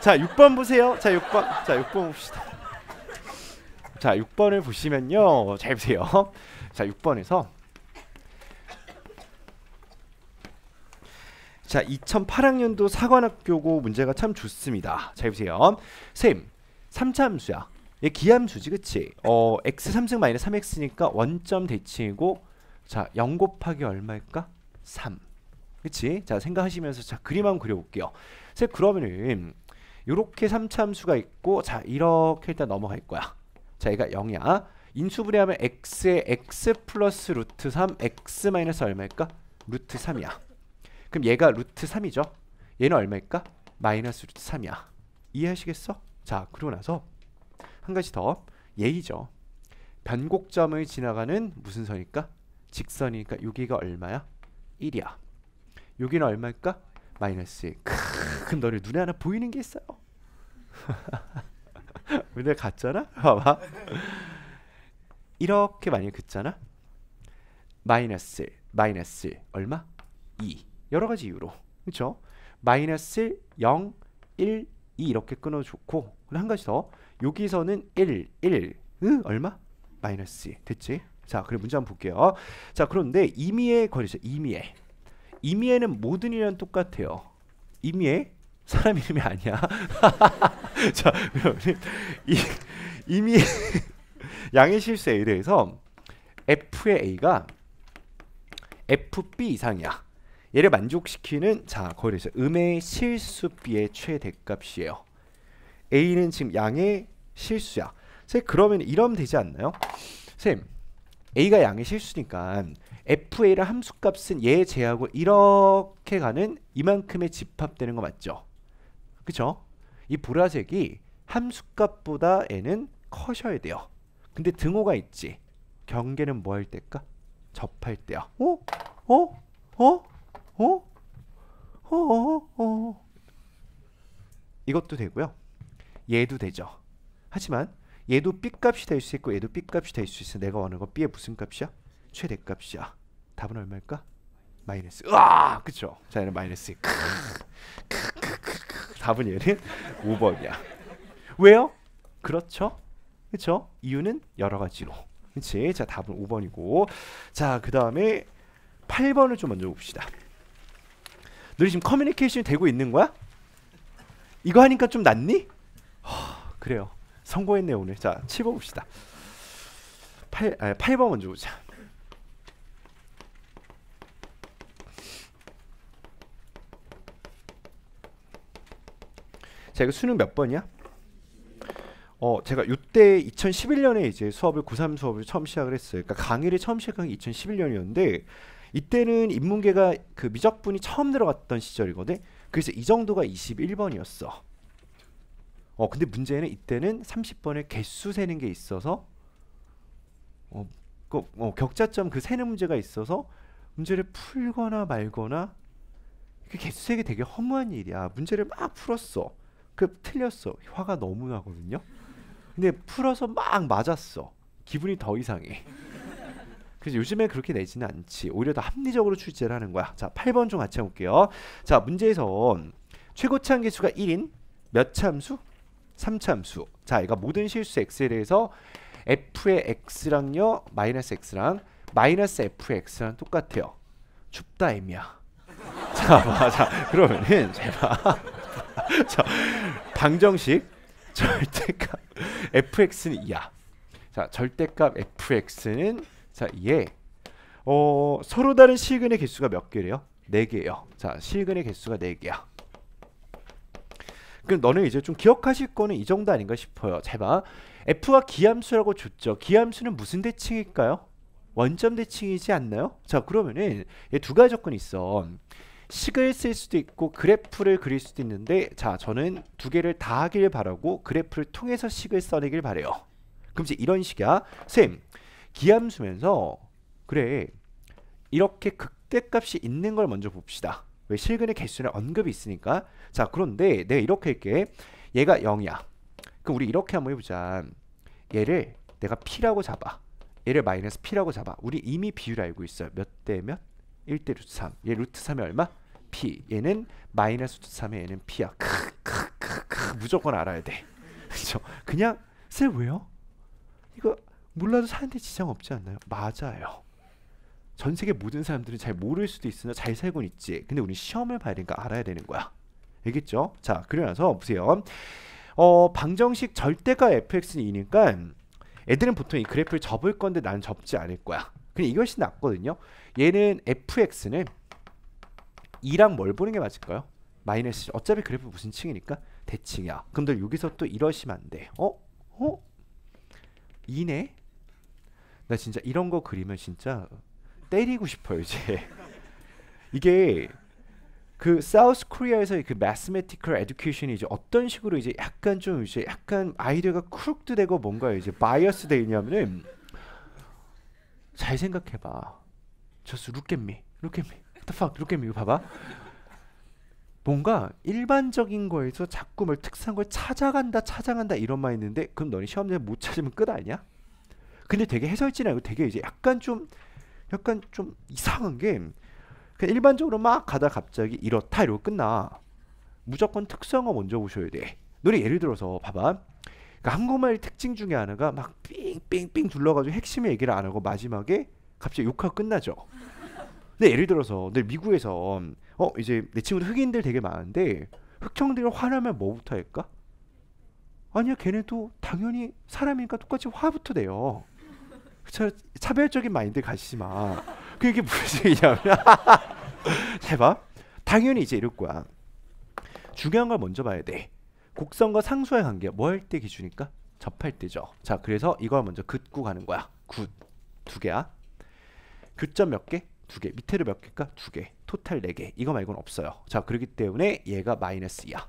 자, 6번 보세요. 자, 6번. 자, 6번 봅시다. 자, 6번을 보시면요. 잘 보세요. 자, 6번에서 자, 2008학년도 사관학교고 문제가 참 좋습니다. 잘 보세요. 쌤, 3차 함수야. 얘 기함수지, 그치? 어, x 3승 마이너스 3x니까 원점 대칭이고 자, 0 곱하기 얼마일까? 3. 그치? 자, 생각하시면서 자, 그림 한번 그려볼게요. 쌤, 그러면은 이렇게 3참수가 있고 자 이렇게 일단 넘어갈 거야. 자 얘가 0이야. 인수분해하면 x의 x 플러스 루트 3 x 마이너스 얼마일까? 루트 3이야. 그럼 얘가 루트 3이죠. 얘는 얼마일까? 마이너스 루트 3이야. 이해하시겠어? 자 그러고 나서 한 가지 더 예이죠. 변곡점을 지나가는 무슨 선일까? 직선이니까 여기가 얼마야? 1이야. 여기는 얼마일까? 마이너스 그럼 너를 눈에 하나 보이는 게 있어요. 근데 갔잖아? 봐봐. 이렇게 만약에 긋잖아? 마이너스 마이너스 얼마? 2. 여러 가지 이유로. 그렇 마이너스 0, 1, 2 이렇게 끊어 줬고 한 가지 더. 여기서는 1, 1. 으, 얼마? 마이너스 됐지? 자, 그럼 문제 한번 볼게요. 자, 그런데 임의의 거리죠. 임의의. 임의에는 모든이랑 똑같아요. 임의에 사람 이름이 아니야. 자, 이, 이미 양의 실수에 의해서 F의 A가 FB 이상이야. 얘를 만족시키는 자거리서 음의 실수 B의 최대값이에요. A는 지금 양의 실수야. 선 그러면 이러면 되지 않나요? 선 A가 양의 실수니까 FA를 함수값은 얘 제하고 이렇게 가는 이만큼의 집합되는 거 맞죠? 그쵸? 이 보라색이 함수값보다 n은 커셔야 돼요. 근데 등호가 있지. 경계는 뭐 할 때일까? 접할 때야. 어? 어? 어? 어? 어? 어? 어? 이것도 되고요. 얘도 되죠. 하지만 얘도 B값이 될 수 있고 얘도 B값이 될 수 있어. 내가 원하는 건 B의 무슨 값이야? 최대값이야. 답은 얼마일까? 마이너스. 으아! 그쵸? 자, 얘는 마이너스. 크으. 크 4분의 1은 5번이야. 왜요? 그렇죠? 그렇죠? 이유는 여러 가지로. 그렇지? 자, 답은 5번이고. 자, 그다음에 8번을 좀 먼저 봅시다. 너희 지금 커뮤니케이션이 되고 있는 거야? 이거 하니까 좀 낫니? 허, 그래요. 성공했네 오늘. 자, 7번 봅시다. 8, 아, 8번 먼저 보자. 제가 수능 몇 번이야? 어, 제가 이때 2011년에 이제 수업을 93 수업을 처음 시작을 했어요. 그러니까 강의를 처음 시작한 게 2011년이었는데 이때는 인문계가 그 미적분이 처음 들어갔던 시절이거든. 그래서 이 정도가 21번이었어. 어, 근데 문제는 이때는 30번의 개수 세는 게 있어서 어, 그, 어, 격자점 그 세는 문제가 있어서 문제를 풀거나 말거나 그 개수 세게 되게 허무한 일이야. 문제를 막 풀었어. 그 틀렸어. 화가 너무 나거든요. 근데 풀어서 막 맞았어. 기분이 더 이상해. 그래서 요즘에 그렇게 내지는 않지. 오히려 더 합리적으로 출제를 하는 거야. 자, 8번 좀 같이 해볼게요. 자, 문제에서 최고참 개수가 1인 몇 참수? 3참수. 자, 이거 모든 실수 엑셀에서 f의 x랑요, 마이너스 x랑 마이너스 f의 x랑 똑같아요. 춥다 m이야. 자, 맞아. 그러면은 제가 자, 방정식 절대값 fx는 2야. 자, 절대값 fx는 자, 예. 어, 서로 다른 시그의 개수가 몇 개래요? 4개요. 자, 시그의 개수가 4개야. 그럼 너는 이제 좀 기억하실 거는 이 정도 아닌가 싶어요. 잘 봐. F가 기함수라고 줬죠. 기함수는 무슨 대칭일까요? 원점 대칭이지 않나요? 자 그러면은 두 가지 조건이 있어. 식을 쓸 수도 있고 그래프를 그릴 수도 있는데 자 저는 두 개를 다 하길 바라고 그래프를 통해서 식을 써내길 바래요 그럼 이제 이런 식이야 쌤 기함수면서 그래 이렇게 극대값이 있는 걸 먼저 봅시다 왜 실근의 개수는 언급이 있으니까 자 그런데 내가 이렇게 할게 얘가 0이야 그럼 우리 이렇게 한번 해보자 얘를 내가 P라고 잡아 얘를 마이너스 P라고 잡아 우리 이미 비율 알고 있어요 몇 대 몇? 1대 루트 3. 얘 루트 3이 얼마? p. 얘는 마이너스 루트 3에 얘는 p야. 크크크크 무조건 알아야 돼. 그렇죠? 그냥 쌤 왜요? 이거 몰라도 사는데 지장 없지 않나요? 맞아요. 전 세계 모든 사람들은 잘 모를 수도 있으나 잘 살고는 있지. 근데 우리 시험을 봐야 되니까 알아야 되는 거야. 알겠죠? 자, 그러면서 보세요. 어, 방정식 절대가 fx는 2니까 애들은 보통 이 그래프를 접을 건데 나는 접지 않을 거야. 그냥 이것이 낫거든요. 얘는 fx는 2랑 뭘 보는 게 맞을까요? 마이너스 어차피 그래프 무슨 층이니까 대칭이야. 그럼 여기서 또 이러시면 안 돼. 어? 어? 2네? 나 진짜 이런 거 그리면 진짜 때리고 싶어요 이제 이게 그 사우스 코리아에서의 그 m 스메 h e 에듀케이션이 이제 어떤 식으로 이제 약간 좀 이제 약간 아이디어가 크룩도 되고 뭔가 이제 바이어스 되냐면은 잘 생각해봐 저 u 루 t 미루 o 미 at 루 e 미 봐봐. 뭔가 일반적인 거에서 자꾸 뭘 특수한 걸 찾아간다, 찾아간다 이런 말 있는데 그럼 너네 시험 전에 못 찾으면 끝 아니야? 근데 되게 해설진 아니고 되게 이제 약간 좀 약간 좀 이상한 게 그냥 일반적으로 막 가다 갑자기 이렇다 이러고 끝나. 무조건 특수한거 먼저 보셔야 돼. 노래 예를 들어서 봐봐. 그러니까 한국말 특징 중에 하나가 막 삥삥삥 둘러가지고 핵심의 얘기를 안 하고 마지막에 갑자기 욕화 하 끝나죠. 근데 예를 들어서 늘 미국에서 어 이제 내 친구들 흑인들 되게 많은데 흑형들이 화나면 뭐부터 할까? 아니야 걔네도 당연히 사람이니까 똑같이 화부터 내요. 차, 별적인 마인드 가지지 마. 그게 무슨 얘기냐면 제발 당연히 이제 이럴 거야. 중요한 걸 먼저 봐야 돼. 곡선과 상수의 관계 뭐할때 기준일까? 접할 때죠. 자 그래서 이걸 먼저 긋고 가는 거야. 굿두 개야. 교점 몇 개? 두 개. 밑에를 몇 개일까? 두 개. 토탈 네 개. 이거 말고는 없어요. 자, 그렇기 때문에 얘가 마이너스 야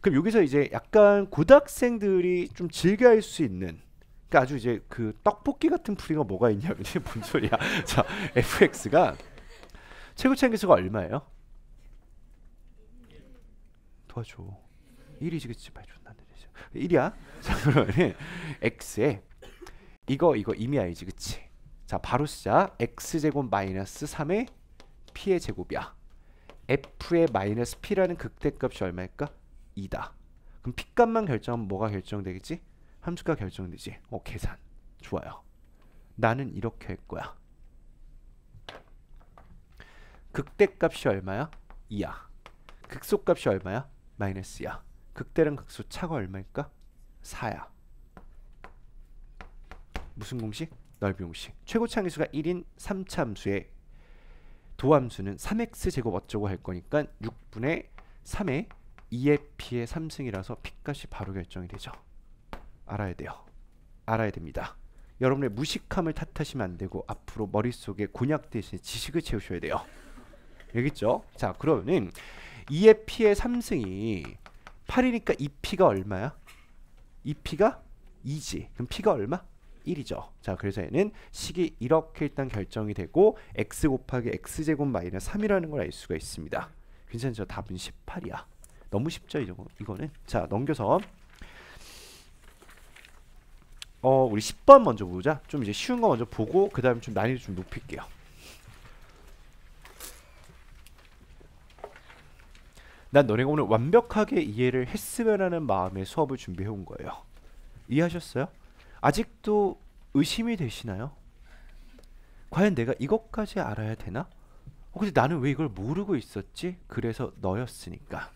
그럼 여기서 이제 약간 고등학생들이 좀 즐겨할 수 있는 그러니까 아주 이제 그 떡볶이 같은 풀이가 뭐가 있냐면 이게 뭔 소리야. 자, fx가 최고차인 기수가 얼마예요? 도와줘. 1이지겠지. 말 존나 느리죠. 1이야. 자, 그러면 x에 이거 이거 이미 알지. 그치? 자 바로 시작 x제곱 마이너스 3의 p의 제곱이야 f의 마이너스 p라는 극대값이 얼마일까? 2다 그럼 p값만 결정하면 뭐가 결정되겠지? 함수가 결정되지 어 계산 좋아요 나는 이렇게 할 거야 극대값이 얼마야? 2야 극소값이 얼마야? 마이너스 야 극대랑 극소 차가 얼마일까? 4야 무슨 공식? 넓이공식 최고창의수가 1인 3차 함수에 도함수는 3x 제곱 어쩌고 할 거니까 6분의 3에 2의 p의 3승이라서 p값이 바로 결정이 되죠. 알아야 돼요. 알아야 됩니다. 여러분의 무식함을 탓하시면 안 되고 앞으로 머릿속에 곤약 대신 지식을 채우셔야 돼요. 알겠죠? 자 그러면은 2의 p의 3승이 8이니까 2p가 얼마야? 2p가 2지. 그럼 p가 얼마? 1이죠. 자, 그래서 얘는 식이 이렇게 일단 결정이 되고 x 곱하기 x제곱 마이너스 3이라는 걸 알 수가 있습니다. 괜찮죠? 답은 18이야. 너무 쉽죠, 이거, 이거는? 자, 넘겨서 어, 우리 10번 먼저 보자. 좀 이제 쉬운 거 먼저 보고 그 다음에 좀 난이도 좀 높일게요. 난 너네가 오늘 완벽하게 이해를 했으면 하는 마음에 수업을 준비해 온 거예요. 이해하셨어요? 아직도 의심이 되시나요? 과연 내가 이것까지 알아야 되나? 어, 근 나는 왜 이걸 모르고 있었지? 그래서 너였으니까.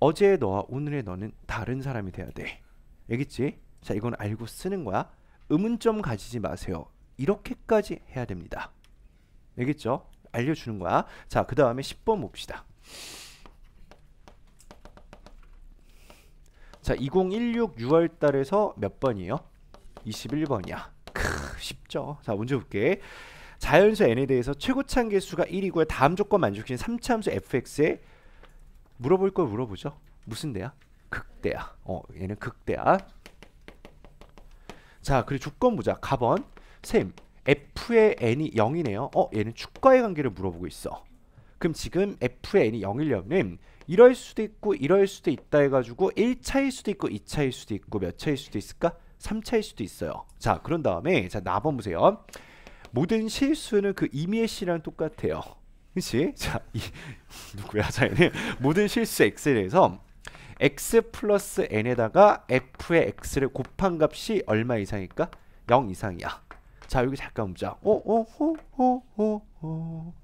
어제의 너와 오늘의 너는 다른 사람이 돼야 돼. 알겠지? 자, 이건 알고 쓰는 거야. 의문점 가지지 마세요. 이렇게까지 해야 됩니다. 알겠죠? 알려주는 거야. 자, 그 다음에 10번 봅시다. 자, 2016 6월달에서 몇 번이에요? 21번이야. 크, 쉽죠. 자, 문제 볼게. 자연수 n에 대해서 최고차 개수가 1이고요. 다음 조건 만족시킨 3차함수 fx에 물어볼 걸 물어보죠. 무슨 대야? 극대야. 어, 얘는 극대야. 자, 그리고 조건 보자. 가번. 쌤, f의 n이 0이네요. 어, 얘는 축과의 관계를 물어보고 있어. 그럼 지금 f의 n이 0이려면 이럴 수도 있고 이럴 수도 있다 해가지고 1차일 수도 있고 2차일 수도 있고 몇 차일 수도 있을까? 3차일 수도 있어요. 자, 그런 다음에 자, 나번 보세요. 모든 실수는 그 이미의 씨랑 똑같아요. 그치? 자, 이, 누구야? 자, 얘는 모든 실수 x에서 x 플러스 n에다가 f의 x를 곱한 값이 얼마 이상일까? 0 이상이야. 자, 여기 잠깐 보자. 오, 오, 오, 오, 오, 오.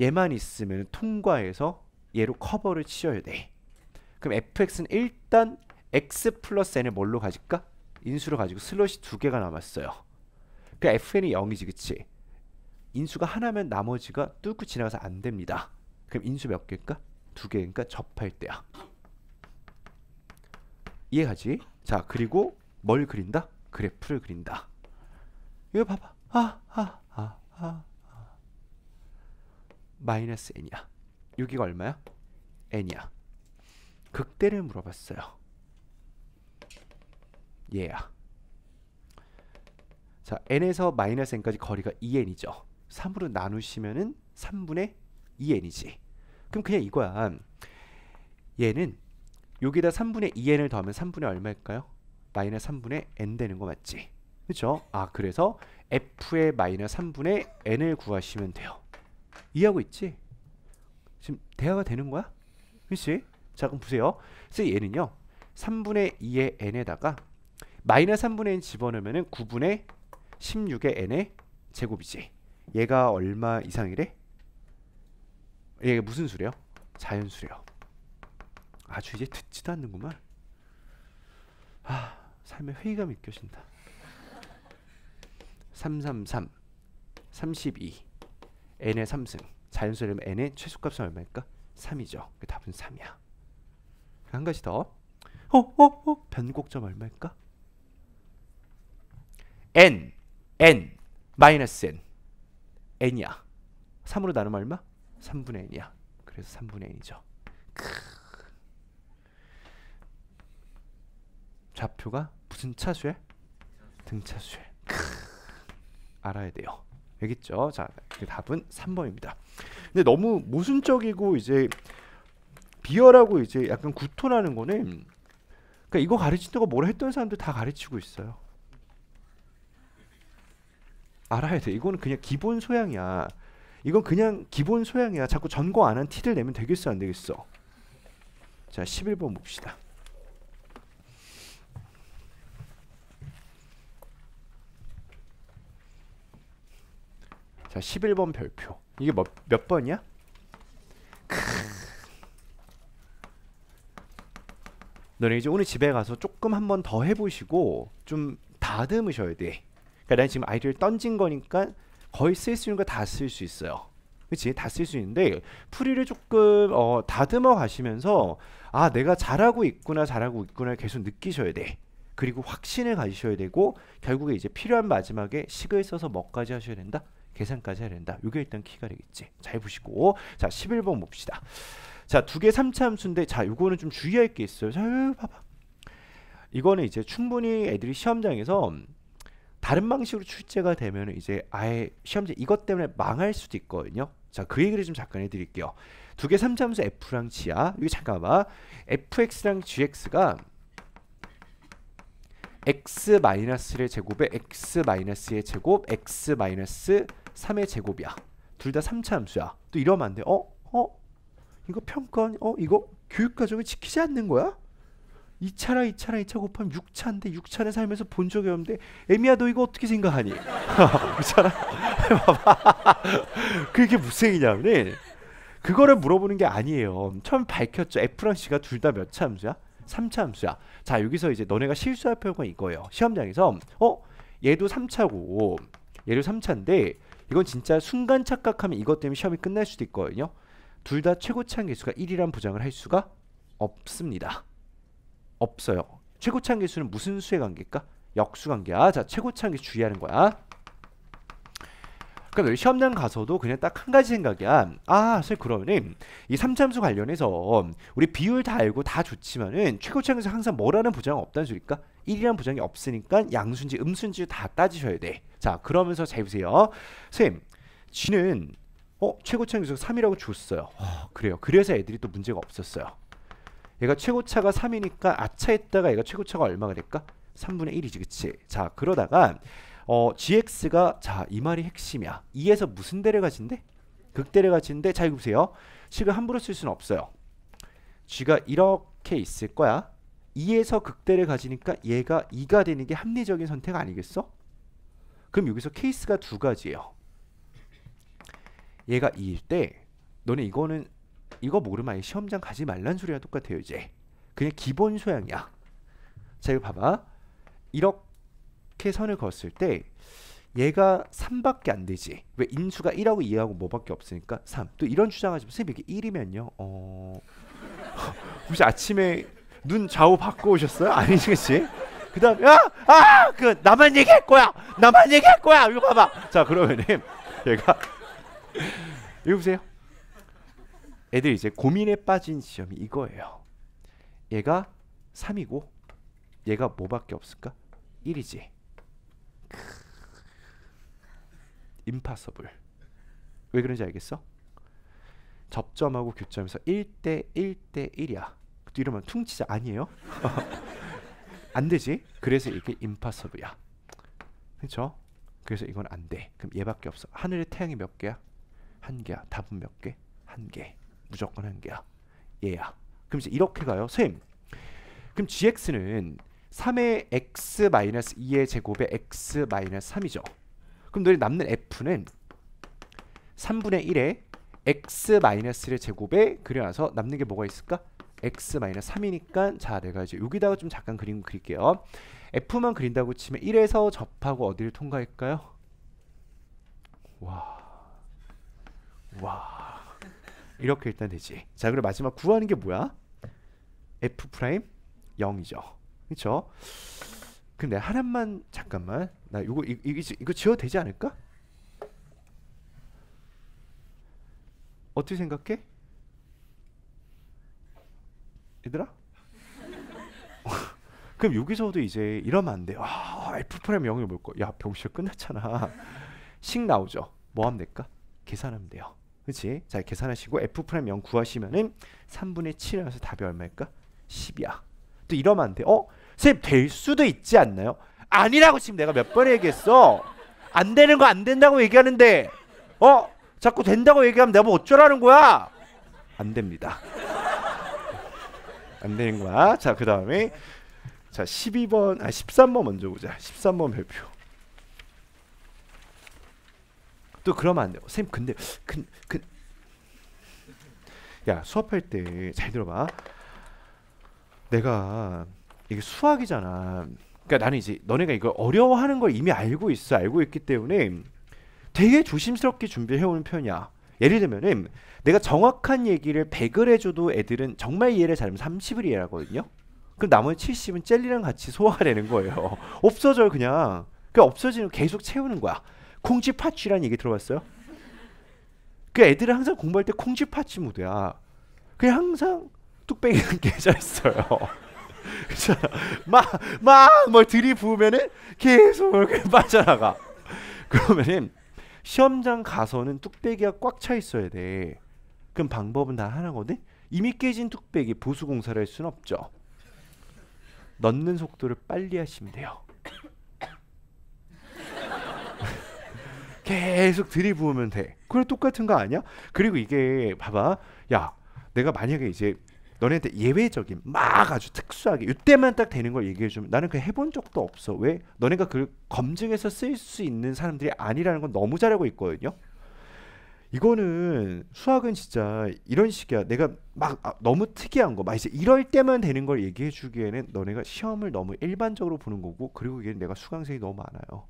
얘만 있으면 통과해서 얘로 커버를 치워야 돼. 그럼 fx는 일단 x 플러스 n을 뭘로 가질까? 인수로 가지고 슬롯이 두 개가 남았어요. 그 fn이 0이지 그치? 인수가 하나면 나머지가 뚫고 지나가서 안 됩니다. 그럼 인수 몇 개일까? 두 개니까 접할 때야. 이해가지? 자 그리고 뭘 그린다? 그래프를 그린다. 이거 봐봐. 아, 아, 아, 아, 아. 마이너스 n이야. 여기가 얼마야? n이야. 극대를 물어봤어요. 얘야. 자, n에서 마이너스 n까지 거리가 2n이죠. 3으로 나누시면은 3분의 2n이지. 그럼 그냥 이거야. 얘는 여기다 3분의 2n을 더하면 3분의 얼마일까요? 마이너스 3분의 n 되는 거 맞지? 그렇죠? 아 그래서 f의 마이너스 3분의 n을 구하시면 돼요. 이해하고 있지? 지금 대화가 되는 거야? 그렇지? 자 그럼 보세요. 그래서 얘는요. 3분의 2의 n에다가 마이너스 3분의 n 집어넣으면 9분의 16의 n의 제곱이지 얘가 얼마 이상이래? 얘가 무슨 수래요? 자연수래요 아주 이제 듣지도 않는구만 아 삶에 회의감이 느껴진다 333 32 n의 3승 자연수라면 n의 최소값은 얼마일까? 3이죠 그 답은 3이야 한 가지 더 어? 어? 어? 변곡점 얼마일까? n n 마이너스 n n이야. 3으로 나누면 얼마? 3분의 n이야. 그래서 3분의 n이죠. 크... 좌표가 무슨 차수에? 등차수에. 크... 알아야 돼요. 알겠죠? 자, 그 답은 3번입니다. 근데 너무 모순적이고 이제 비열하고 이제 약간 구토나는 거는 그러니까 이거 가르치는고 뭐라 했던 사람들 다 가르치고 있어요. 알아야 돼. 이건 그냥 기본 소양이야. 이건 그냥 기본 소양이야. 자꾸 전거 안한 티를 내면 되겠어 안 되겠어. 자 11번 봅시다. 자 11번 별표. 이게 몇, 몇 번이야? 너네 이제 오늘 집에 가서 조금 한번 더 해보시고 좀 다듬으셔야 돼. 그러니까 내 지금 아이디어를 던진 거니까 거의 쓸 수 있는 거 다 쓸 수 있어요. 그치? 다 쓸 수 있는데 풀이를 조금 어, 다듬어 가시면서 아 내가 잘하고 있구나 잘하고 있구나 계속 느끼셔야 돼. 그리고 확신을 가지셔야 되고 결국에 이제 필요한 마지막에 식을 써서 뭐까지 하셔야 된다? 계산까지 해야 된다. 이게 일단 키가 되겠지. 잘 보시고 자 11번 봅시다. 자 두개 3차 함수인데 자 요거는 좀 주의할 게 있어요. 자 봐봐. 이거는 이제 충분히 애들이 시험장에서 다른 방식으로 출제가 되면 이제 아예 시험지 이것 때문에 망할 수도 있거든요. 자, 그 얘기를 좀 잠깐 해드릴게요. 두개 3차함수 f랑 g야. 이기잠깐 봐. fx랑 gx가 x 마이너스의 제곱에 x 마이너스의 제곱, x 마이너스 3의 제곱이야. 둘 다 3차함수야. 또 이러면 안 돼. 어? 어? 이거 평가 어? 이거 교육과정을 지키지 않는 거야? 2차라2차라 2차 곱하면 6차인데 6차를 살면서 본 적이 없는데 에미야 너 이거 어떻게 생각하니? 그잖아 그게 무슨 얘기냐면 그거를 물어보는 게 아니에요. 처음 밝혔죠. F랑 C가 둘 다 몇 차 함수야? 3차 함수야. 자 여기서 이제 너네가 실수할 표현은 이거예요. 시험장에서 어? 얘도 3차고 얘도 3차인데 이건 진짜 순간 착각하면 이것 때문에 시험이 끝날 수도 있거든요. 둘 다 최고 치한 개수가 1이란 보장을 할 수가 없습니다. 없어요. 최고창항 계수는 무슨 수의 관계일까? 역수 관계야. 아, 자, 최고창항 계수 주의하는 거야. 그러니까 시험장 가서도 그냥 딱 한 가지 생각이야. 아, 선생님 그러면은 이 삼참수 관련해서 우리 비율 다 알고 다 좋지만은 최고창항에서 항상 뭐라는 보장 은 없다는 소리일까? 1이라는 보장이 없으니까 양순지, 음순지 다 따지셔야 돼. 자, 그러면서 잘 보세요. 선생님, 지는 어, 최고창항에서 3이라고 줬어요. 어, 그래요. 그래서 애들이 또 문제가 없었어요. 얘가 최고차가 3이니까 아차했다가 얘가 최고차가 얼마가 될까? 3분의 1이지 그치? 자 그러다가 어, GX가 자이 말이 핵심이야 2에서 무슨 대를 가진대 극대를 가진대자 이거 보세요 식을 함부로 쓸 수는 없어요 G가 이렇게 있을 거야 2에서 극대를 가지니까 얘가 2가 되는 게 합리적인 선택 아니겠어? 그럼 여기서 케이스가 두 가지예요 얘가 2일 때 너네 이거는 이거 모르면 아예 시험장 가지 말란 소리와 똑같아요 이제 그냥 기본 소양이야 자 이거 봐봐 이렇게 선을 그었을 때 얘가 3밖에 안 되지 왜 인수가 1하고 2하고 뭐밖에 없으니까 3또 이런 주장하지 선생님 이게 1이면요 어... 혹시 아침에 눈 좌우 바꿔 오셨어요? 아니시겠지? 그 다음에 아! 아! 그 나만 얘기할 거야! 나만 얘기할 거야! 이거 봐봐 자 그러면은 얘가 이거 보세요 애들이 이제 고민에 빠진 지점이 이거예요. 얘가 3이고 얘가 뭐밖에 없을까? 1이지. 임파서블. 왜 그런지 알겠어? 접점하고 교점에서 1대 1대 1이야. 이러면 그 퉁치자 아니에요? 안 되지? 그래서 이게 임파서블이야. 그렇죠? 그래서 이건 안 돼. 그럼 얘밖에 없어. 하늘의 태양이 몇 개야? 한 개야. 답은 몇 개? 한 개. 무조건 한 개야. 얘야. 그럼 이제 이렇게 가요. 쌤. 그럼 gx는 3의 x 마이너스 2의 제곱의 x 마이너스 3이죠. 그럼 너희 남는 f는 3분의 1의 x 마이너스 1의 제곱에 그려놔서 남는 게 뭐가 있을까? x 마이너스 3이니까 자 내가 이제 여기다가 좀 잠깐 그림 그릴게요. f만 그린다고 치면 1에서 접하고 어디를 통과할까요? 와. 와. 이렇게 일단 되지. 자, 그럼 마지막 구하는 게 뭐야? f 프라임 0이죠. 그렇죠? 근데 하나만 잠깐만. 나 이거 이, 이, 이거 지어 되지 않을까? 어떻게 생각해? 얘들아? 그럼 여기서도 이제 이러면 안 돼. 아, F 프라임 0이 뭘까? 야, 병실 끝났잖아. 식 나오죠. 뭐 하면 될까? 계산하면 돼요. 그치? 잘 계산하시고 f 프라임 0 구하시면은 3분의 7이서 답이 얼마일까? 10이야. 또 이러면 안 돼. 어? 선될 수도 있지 않나요? 아니라고 지금 내가 몇 번 얘기했어. 안 되는 거 안 된다고 얘기하는데 어? 자꾸 된다고 얘기하면 내가 뭐 어쩌라는 거야? 안 됩니다. 안 되는 거야. 자, 그 다음에 자 12번, 아 13번 먼저 보자. 13번 별표. 또 그러면 안 돼요. 선생님 근데 그, 그, 야 수업할 때 잘 들어봐. 내가 이게 수학이잖아. 그러니까 나는 이제 너네가 이걸 어려워하는 걸 이미 알고 있어 알고 있기 때문에 되게 조심스럽게 준비해오는 편이야. 예를 들면은 내가 정확한 얘기를 100을 해줘도 애들은 정말 이해를 잘하면 30을 이해하거든요. 그럼 나머지 70은 젤리랑 같이 소화가 되는 거예요. 없어져요 그냥. 그 그러니까 없어지는 계속 채우는 거야. 콩쥐팥쥐라는 얘기 들어봤어요? 그 애들은 항상 공부할 때 콩쥐팥쥐 무대야. 그냥 항상 뚝배기 깨져 있어요. 막막 뭐 들이부으면은 계속 빠져나가. 그러면은 시험장 가서는 뚝배기가 꽉 차 있어야 돼. 그럼 방법은 다 하나거든. 이미 깨진 뚝배기 보수 공사를 할수 없죠. 넣는 속도를 빨리 하시면 돼요. 계속 들이부으면 돼. 그래 똑같은 거 아니야? 그리고 이게 봐봐. 야, 내가 만약에 이제 너네한테 예외적인 막 아주 특수하게 이때만 딱 되는 걸 얘기해 주면 나는 그 해본 적도 없어. 왜? 너네가 그걸 검증해서 쓸 수 있는 사람들이 아니라는 건 너무 잘하고 있거든요. 이거는 수학은 진짜 이런 식이야. 내가 막 아, 너무 특이한 거, 막 이제 이럴 때만 되는 걸 얘기해 주기에는 너네가 시험을 너무 일반적으로 보는 거고, 그리고 이게 내가 수강생이 너무 많아요.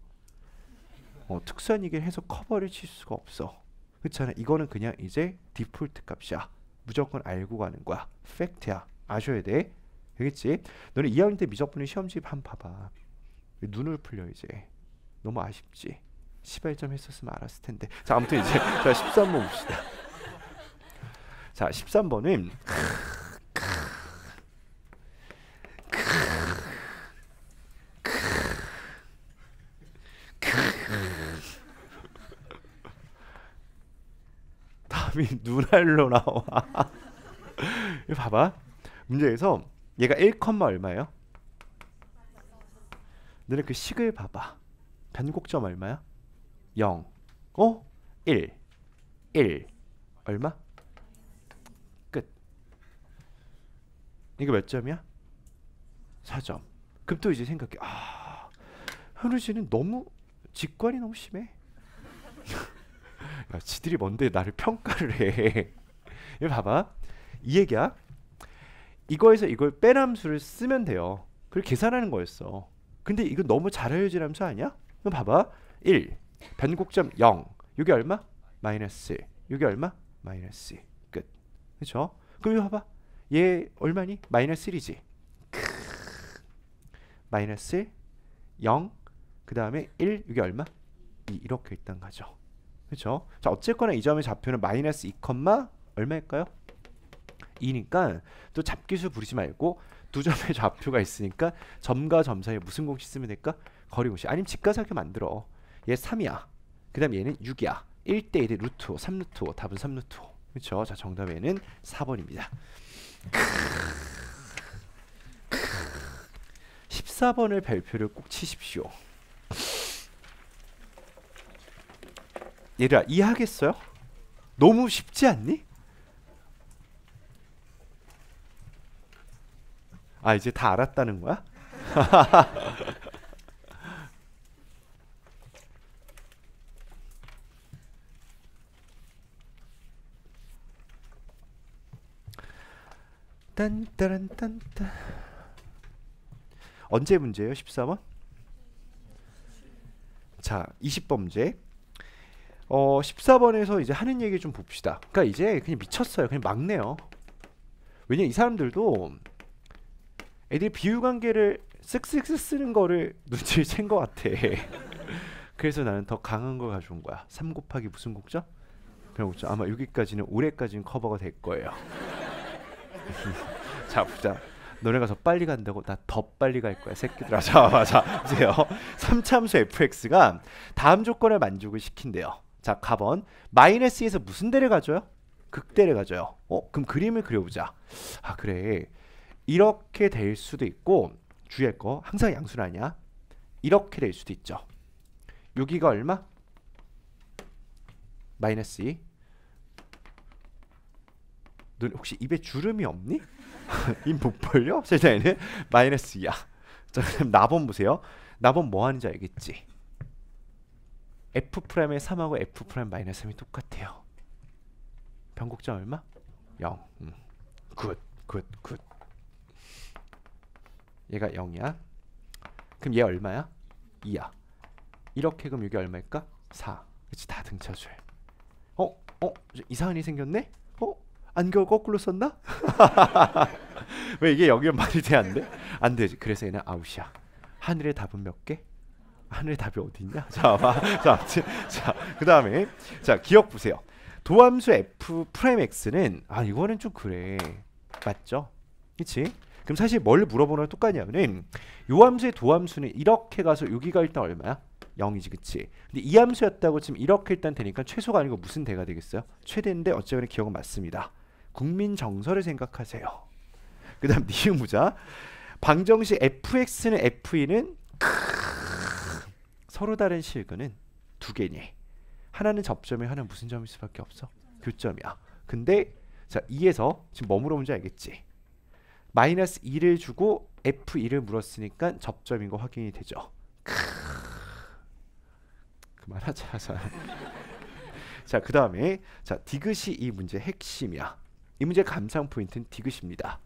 어, 특수한이길 해서 커버를 칠 수가 없어. 그렇잖아. 이거는 그냥 이제 디폴트 값이야. 무조건 알고 가는 거야. 팩트야. 아셔야 돼. 되겠지? 너는 2학년 때 미적분이 시험집 한 봐봐. 눈을 풀려 이제. 너무 아쉽지. 18점 했었으면 알았을 텐데. 자, 아무튼 이제 자, 13번 봅시다. 자, 13번은 답이 눈알로 나와. 이거 봐봐. 문제에서 얘가 1, 얼마예요? 너네 그 식을 봐봐. 변곡점 얼마야? 0. 어? 1. 1. 얼마? 끝. 이게 몇 점이야? 4점. 그럼 또 이제 생각해. 아, 현우 씨는 너무 직관이 너무 심해. 야, 지들이 뭔데 나를 평가를 해. 이 봐봐. 이 얘기야. 이거에서 이걸 빼함수를 쓰면 돼요. 그걸 계산하는 거였어. 근데 이거 너무 잘해요지함수 아니야? 그럼 봐봐. 1. 변곡점 0. 이게 얼마? 마이너스 이게 얼마? 마이너스 끝. 그렇 그럼 이거 봐봐. 얘 얼마니? 마이너스 1이지. 마이너스 0. 그 다음에 1. 이게 얼마? 2. 이렇게 일단 가죠. 그렇죠? 자 어쨌거나 이 점의 좌표는 마이너스 2, 얼마일까요? 2니까 또 잡기수 부리지 말고 두 점의 좌표가 있으니까 점과 점 사이에 무슨 공식 쓰면 될까? 거리 공식 아니면 직가사각 만들어 얘 3이야 그 다음 얘는 6이야 1대1의 루트 5 3루트 5 답은 3루트 5그렇자 정답에는 4번입니다 14번을 발표를 꼭 치십시오 얘들아 이해하겠어요? 너무 쉽지 않니? 아 이제 다 알았다는 거야? 딴따란딴따 언제 문제예요? 14번? 자 20번 문어 14번에서 이제 하는 얘기 좀 봅시다. 그러니까 이제 그냥 미쳤어요. 그냥 막내요. 왜냐 이 사람들도 애들이 비유관계를 쓱쓱쓱 쓰는 거를 눈치를 챈것 같아. 그래서 나는 더 강한 걸 가져온 거야. 3 곱하기 무슨 곡죠? 그냥 곡죠. 아마 여기까지는 올해까지는 커버가 될 거예요. 자 보자. 너네가 더 빨리 간다고 나 더 빨리 갈 거야 새끼들아 자 맞아 보세요 3참수 fx가 다음 조건을 만족을 시킨대요 자, 4번. 마이너스에서 무슨 대를 가져요? 극대를 가져요. 어, 그럼 그림을 그려보자. 아, 그래. 이렇게 될 수도 있고 주에 거 항상 양수라냐? 이렇게 될 수도 있죠. 여기가 얼마? 마이너스 2. 너 혹시 입에 주름이 없니? 입못 벌려? 세상에는 마이너스 2야. 자, 그럼 나번 보세요. 나번 뭐 하는지 알겠지? f 프라임의 3하고 f 프라임 마이너스 3이 똑같아요. 변곡점 얼마? 0. 음. 굿, 굿, 굿. 얘가 0이야. 그럼 얘 얼마야? 2야. 이렇게 그럼 이게 얼마일까? 4. 그치 다 등쳐줄. 어? 어? 이상한 일 생겼네? 어? 안경 거꾸로 썼나? 왜 이게 여기면 말이 돼? 안 돼? 안 되지. 그래서 얘는 아웃이야. 하늘의 답은 몇 개? 하늘 답이 어딨냐? 자, 봐. 자, 자, 그 다음에 자 기억 보세요. 도함수 f 프라임 x는 아 이거는 좀 그래 맞죠? 그렇지? 그럼 사실 뭘 물어보는 똑같냐면은 요 함수의 도함수는 이렇게 가서 여기가 일단 얼마야? 0이지 그치? 근데 이 함수였다고 지금 이렇게 일단 되니까 최소가 아니고 무슨 대가 되겠어요? 최대인데 어쨌거 기억은 맞습니다. 국민 정서를 생각하세요. 그 다음 니은 무자 방정식 fx는 fe는 크 서로 다른 실근은 두 개니. 하나는 접점이 하나는 무슨 점일 수밖에 없어? 교점이야. 근데 자 2에서 지금 뭐물어 본지 알겠지? 마이너스 2를 주고 F2를 물었으니까 접점인 거 확인이 되죠. 크 그만하자. 자, 그 다음에 자 디귿이 이 문제 핵심이야. 이 문제 감상 포인트는 디귿입니다.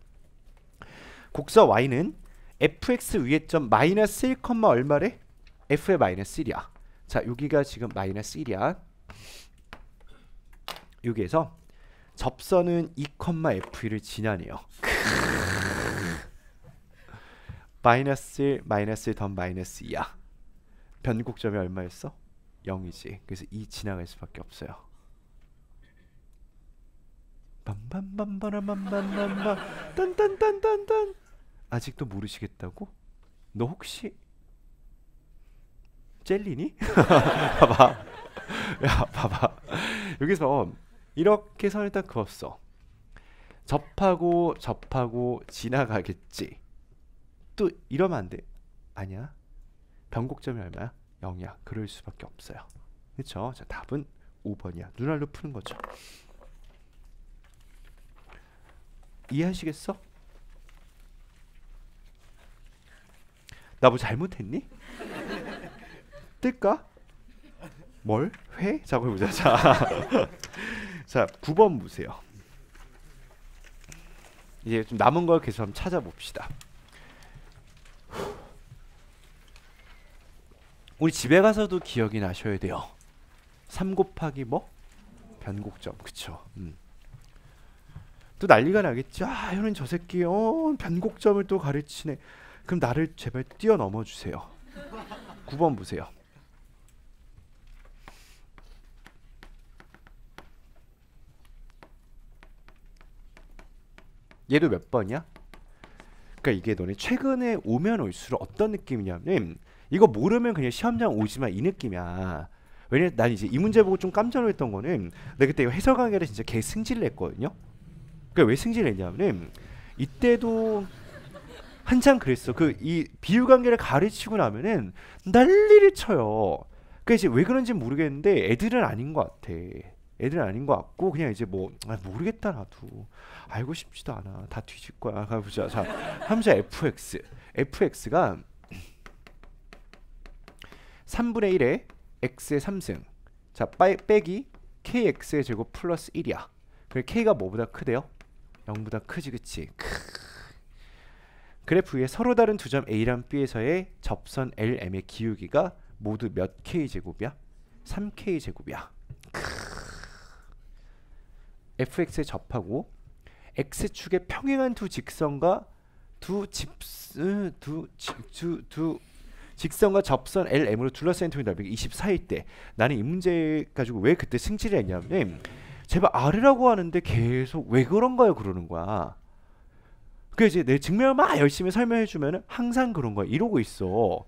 곡서 y는 fx 위에 점 마이너스 1, 얼마래? f의 마이너스 1이야. 자 여기가 지금 마이너스 1이야. 여기에서 접선은 2,f1을 지나네요. 마이너스 1, 마이너스 1더 마이너스 2야. 변곡점이 얼마였어? 0이지. 그래서 2 지나갈 수밖에 없어요. 빰빰빰빰빰빰빰 딴딴딴딴딴 아직도 모르시겠다고? 너 혹시 젤리니? 봐봐. 야, 봐봐. 여기서 이렇게 선을 딱 그었어. 접하고 접하고 지나가겠지. 또 이러면 안 돼. 아니야. 변곡점이 얼마야? 0이야. 그럴 수밖에 없어요. 그렇 자, 답은 5번이야. 눈알로 푸는 거죠. 이해하시겠어? 나 뭐 잘못했니? 뜰까? 뭘? 회? 자, 그럼 보자. 자. 자, 9번 보세요. 이제 좀 남은 걸 계속 한번 찾아봅시다. 우리 집에 가서도 기억이 나셔야 돼요. 3 곱하기 뭐? 변곡점. 그쵸. 음. 또 난리가 나겠죠. 아, 이런 저 새끼 어, 변곡점을 또 가르치네. 그럼 나를 제발 뛰어넘어 주세요. 9번 보세요. 얘도 몇 번이야? 그러니까 이게 너네 최근에 오면 올수록 어떤 느낌이냐면 이거 모르면 그냥 시험장 오지만 이 느낌이야. 왜냐난 이제 이 문제 보고 좀 깜짝 놀랐던 거는 내 그때 이거 해설 강의를 진짜 개 승질 냈거든요. 그러니까 왜 승질 냈냐면 이때도 한참 그랬어. 그 이 비유 관계를 가르치고 나면은 난리를 쳐요. 그 이제 왜 그런지 모르겠는데 애들은 아닌 것 같아. 애들은 아닌 것 같고 그냥 이제 뭐 아, 모르겠다 나도 알고 싶지도 않아. 다 뒤질 거야. 가보자. 자, 함수 fx. fx가 3분의 1에 x의 3승. 자, 빠 빼기 kx의 제곱 플러스 1이야. 그래 k가 뭐보다 크대요? 0보다 크지 그치? 크... 그래프 위에 서로 다른 두 점 A랑 B에서의 접선 LM의 기울기가 모두 몇 k제곱이야? 3k제곱이야. 크... fx에 접하고 x축의 평행한 두 직선과 두 집스 두두 직선과 접선 LM으로 둘러싸인 통이 넓이 24일 때 나는 이 문제 가지고 왜 그때 승질을 했냐면 제발 R이라고 하는데 계속 왜 그런가요 그러는 거야 그 이제 내 증명을 막 열심히 설명해 주면 항상 그런 거야 이러고 있어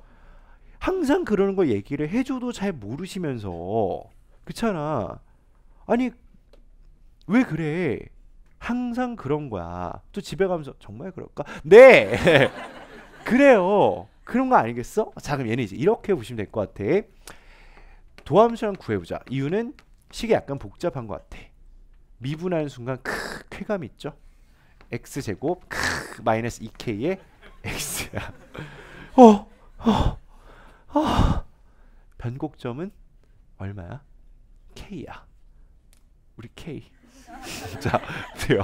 항상 그러는 거 얘기를 해줘도 잘 모르시면서 그렇잖아 아니 왜 그래 항상 그런 거야. 또 집에 가면서 정말 그럴까? 네. 그래요. 그런 거 아니겠어? 자 그럼 얘는 이제 이렇게 보시면 될 것 같아. 도함수랑 구해보자. 이유는 식이 약간 복잡한 것 같아. 미분하는 순간 크 쾌감 이 있죠? x 제곱 크 마이너스 2k의 x야. 어, 어, 어. 변곡점은 얼마야? k야. 우리 k. 자, 돼요.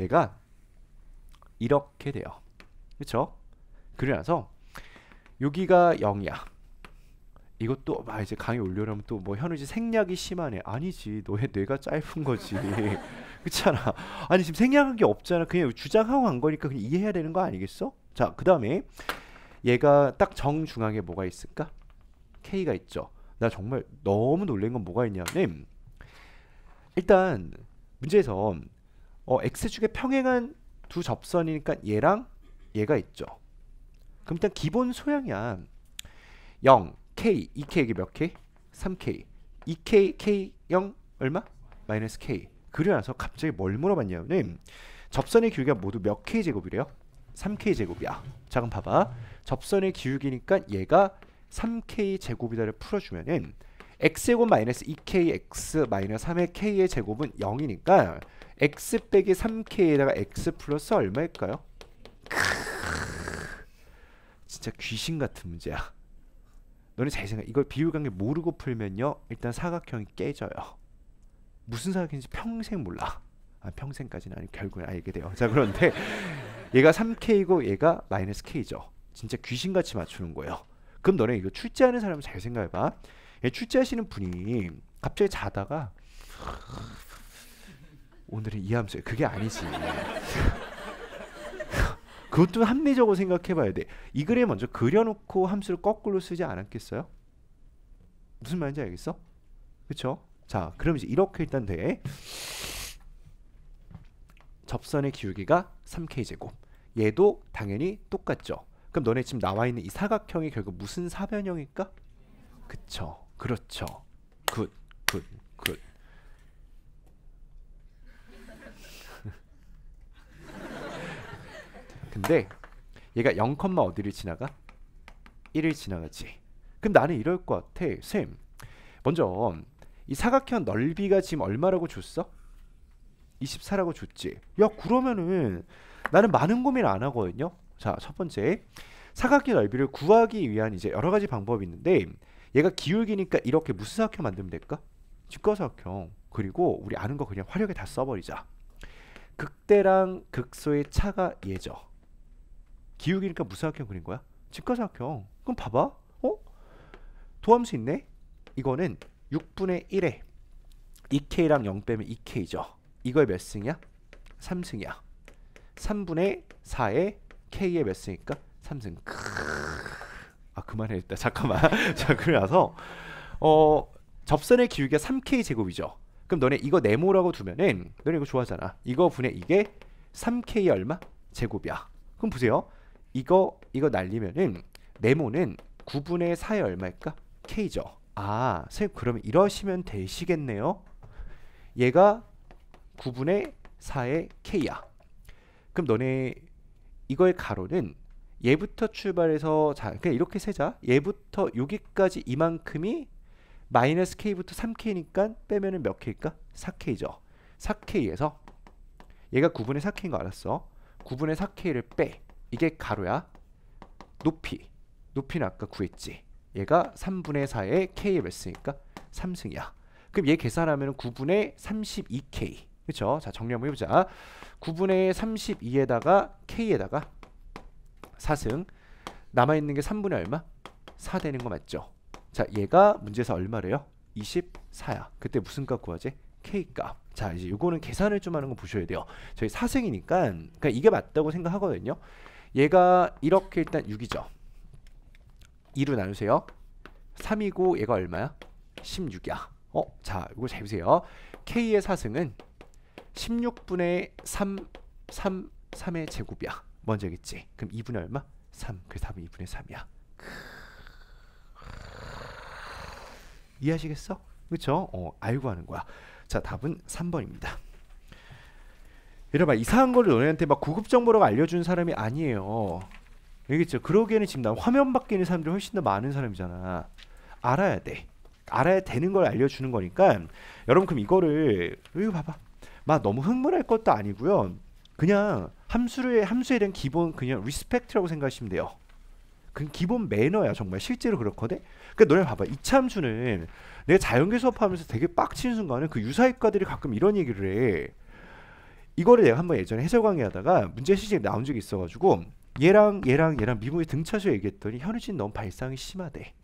얘가 이렇게 돼요. 그렇 그래서 여기가 0이야. 이것도 막 이제 강의 올려면 또 뭐 현우지 생략이 심하네. 아니지. 너의 뇌가 짧은 거지. 그렇잖아. 아니 지금 생략한 게 없잖아. 그냥 주장하고 간 거니까 그냥 이해해야 되는 거 아니겠어? 자, 그다음에 얘가 딱 정중앙에 뭐가 있을까? K가 있죠. 나 정말 너무 놀란 건 뭐가 있냐면 일단 문제에서 어, x축에 평행한 두 접선이니까 얘랑 얘가 있죠. 그럼 일단 기본 소양이야. 0, k, 2k 이게 몇 k? 3k. 2k, k, 0 얼마? 마이너스 k. 그리 나서 갑자기 뭘 물어봤냐면 접선의 기울기가 모두 몇 k 제곱이래요? 3k 제곱이야. 자 그럼 봐봐. 접선의 기울기니까 얘가 3k 제곱이다를 풀어주면은 x제곱 마이너스 2kx 마이너스 3k의 제곱은 0이니까 x 빼기 3k에다가 x 플러스 얼마일까요? 진짜 귀신 같은 문제야. 너네 잘 생각. 이걸 비율관계 모르고 풀면요, 일단 사각형이 깨져요. 무슨 사각인지 평생 몰라. 아, 평생까지는 아니 결국엔 알게 돼요. 자 그런데 얘가 3k고 얘가 마이너스 k죠. 진짜 귀신같이 맞추는 거예요. 그럼 너네 이거 출제하는 사람 잘 생각해봐. 예, 출제하시는 분이 갑자기 자다가 오늘은 이함수예 그게 아니지. 그것도 합리적으로 생각해봐야 돼. 이 글에 먼저 그려놓고 함수를 거꾸로 쓰지 않았겠어요? 무슨 말인지 알겠어? 그쵸? 자, 그럼 이제 이렇게 일단 돼. 접선의 기울기가 3k제곱. 얘도 당연히 똑같죠. 그럼 너네 지금 나와 있는 이 사각형이 결국 무슨 사변형일까? 그쵸. 그렇죠. 굿, 굿, 굿. 근데 얘가 0, 어디를 지나가? 1을 지나가지. 그럼 나는 이럴 것 같아. 쌤, 먼저 이 사각형 넓이가 지금 얼마라고 줬어? 24라고 줬지. 야, 그러면은 나는 많은 고민 안 하거든요. 자, 첫 번째. 사각형 넓이를 구하기 위한 이제 여러 가지 방법이 있는데 얘가 기울기니까 이렇게 무슨 사각형 만들면 될까? 직거사각형 그리고 우리 아는 거 그냥 화력에 다 써버리자 극대랑 극소의 차가 얘죠 기울기니까 무슨 사각형 그린 거야? 직거사각형 그럼 봐봐 어? 도함수 있네? 이거는 6분의 1에 2k랑 0 빼면 2k죠 이거의 몇 승이야? 3승이야 3분의 4에 k의 몇 승일까? 3승 크아 그만해 일단 잠깐만 자 그래서 어 접선의 기울기가 3k 제곱이죠 그럼 너네 이거 네모라고 두면은 너네 이거 좋아하잖아 이거 분의 이게 3k 얼마? 제곱이야 그럼 보세요 이거 이거 날리면은 네모는 9분의 4에 얼마일까? k죠 아 선생님 그러면 이러시면 되시겠네요 얘가 9분의 4의 k야 그럼 너네 이거의 가로는 얘부터 출발해서 자 그냥 이렇게 세자 얘부터 여기까지 이만큼이 마이너스 k부터 3k니까 빼면은 몇 k일까? 4k죠 4k에서 얘가 9분의 4k인 거 알았어 9분의 4k를 빼 이게 가로야 높이 높이는 아까 구했지 얘가 3분의 4에 k의 몇이니까 3승이야 그럼 얘 계산하면 9분의 32k 그쵸? 자 정리 한번 해보자 9분의 32에다가 k에다가 4승 남아있는 게 3분의 얼마? 4 되는 거 맞죠? 자 얘가 문제에서 얼마래요? 24야 그때 무슨 값 구하지? K값 자 이제 이거는 계산을 좀 하는 거 보셔야 돼요 저희 4승이니까 그러니까 이게 맞다고 생각하거든요 얘가 이렇게 일단 6이죠 2로 나누세요 3이고 얘가 얼마야? 16이야 어? 자 이거 잘 보세요 K의 4승은 16분의 3 3 3의 제곱이야 먼저겠지. 그럼 2분의 얼마? 3. 그래서 답은 2분의 3이야. 이해하시겠어? 그렇죠? 어, 알고 하는 거야. 자, 답은 3번입니다. 여러분 이상한 걸 너네한테 막구급 정보라고 알려준 사람이 아니에요. 알겠죠? 그러기에는 지금 난 화면 밖에 있는 사람들이 훨씬 더 많은 사람이잖아. 알아야 돼. 알아야 되는 걸 알려주는 거니까 여러분 그럼 이거를 이거 봐봐. 막 너무 흥분할 것도 아니고요. 그냥 함수의 함수에 대한 기본 그냥 리스펙트라고 생각하시면 돼요. 그 기본 매너야 정말 실제로 그렇거든. 그러니까 너네 봐봐 이 참수는 내가 자연계 수업하면서 되게 빡친 순간은 그 유사입과들이 가끔 이런 얘기를 해. 이거를 내가 한번 예전에 해설 강의하다가 문제 시집에 나온 적이 있어가지고 얘랑 얘랑 얘랑 미국의 등차수 얘기했더니 현우진 너무 발상이 심하대.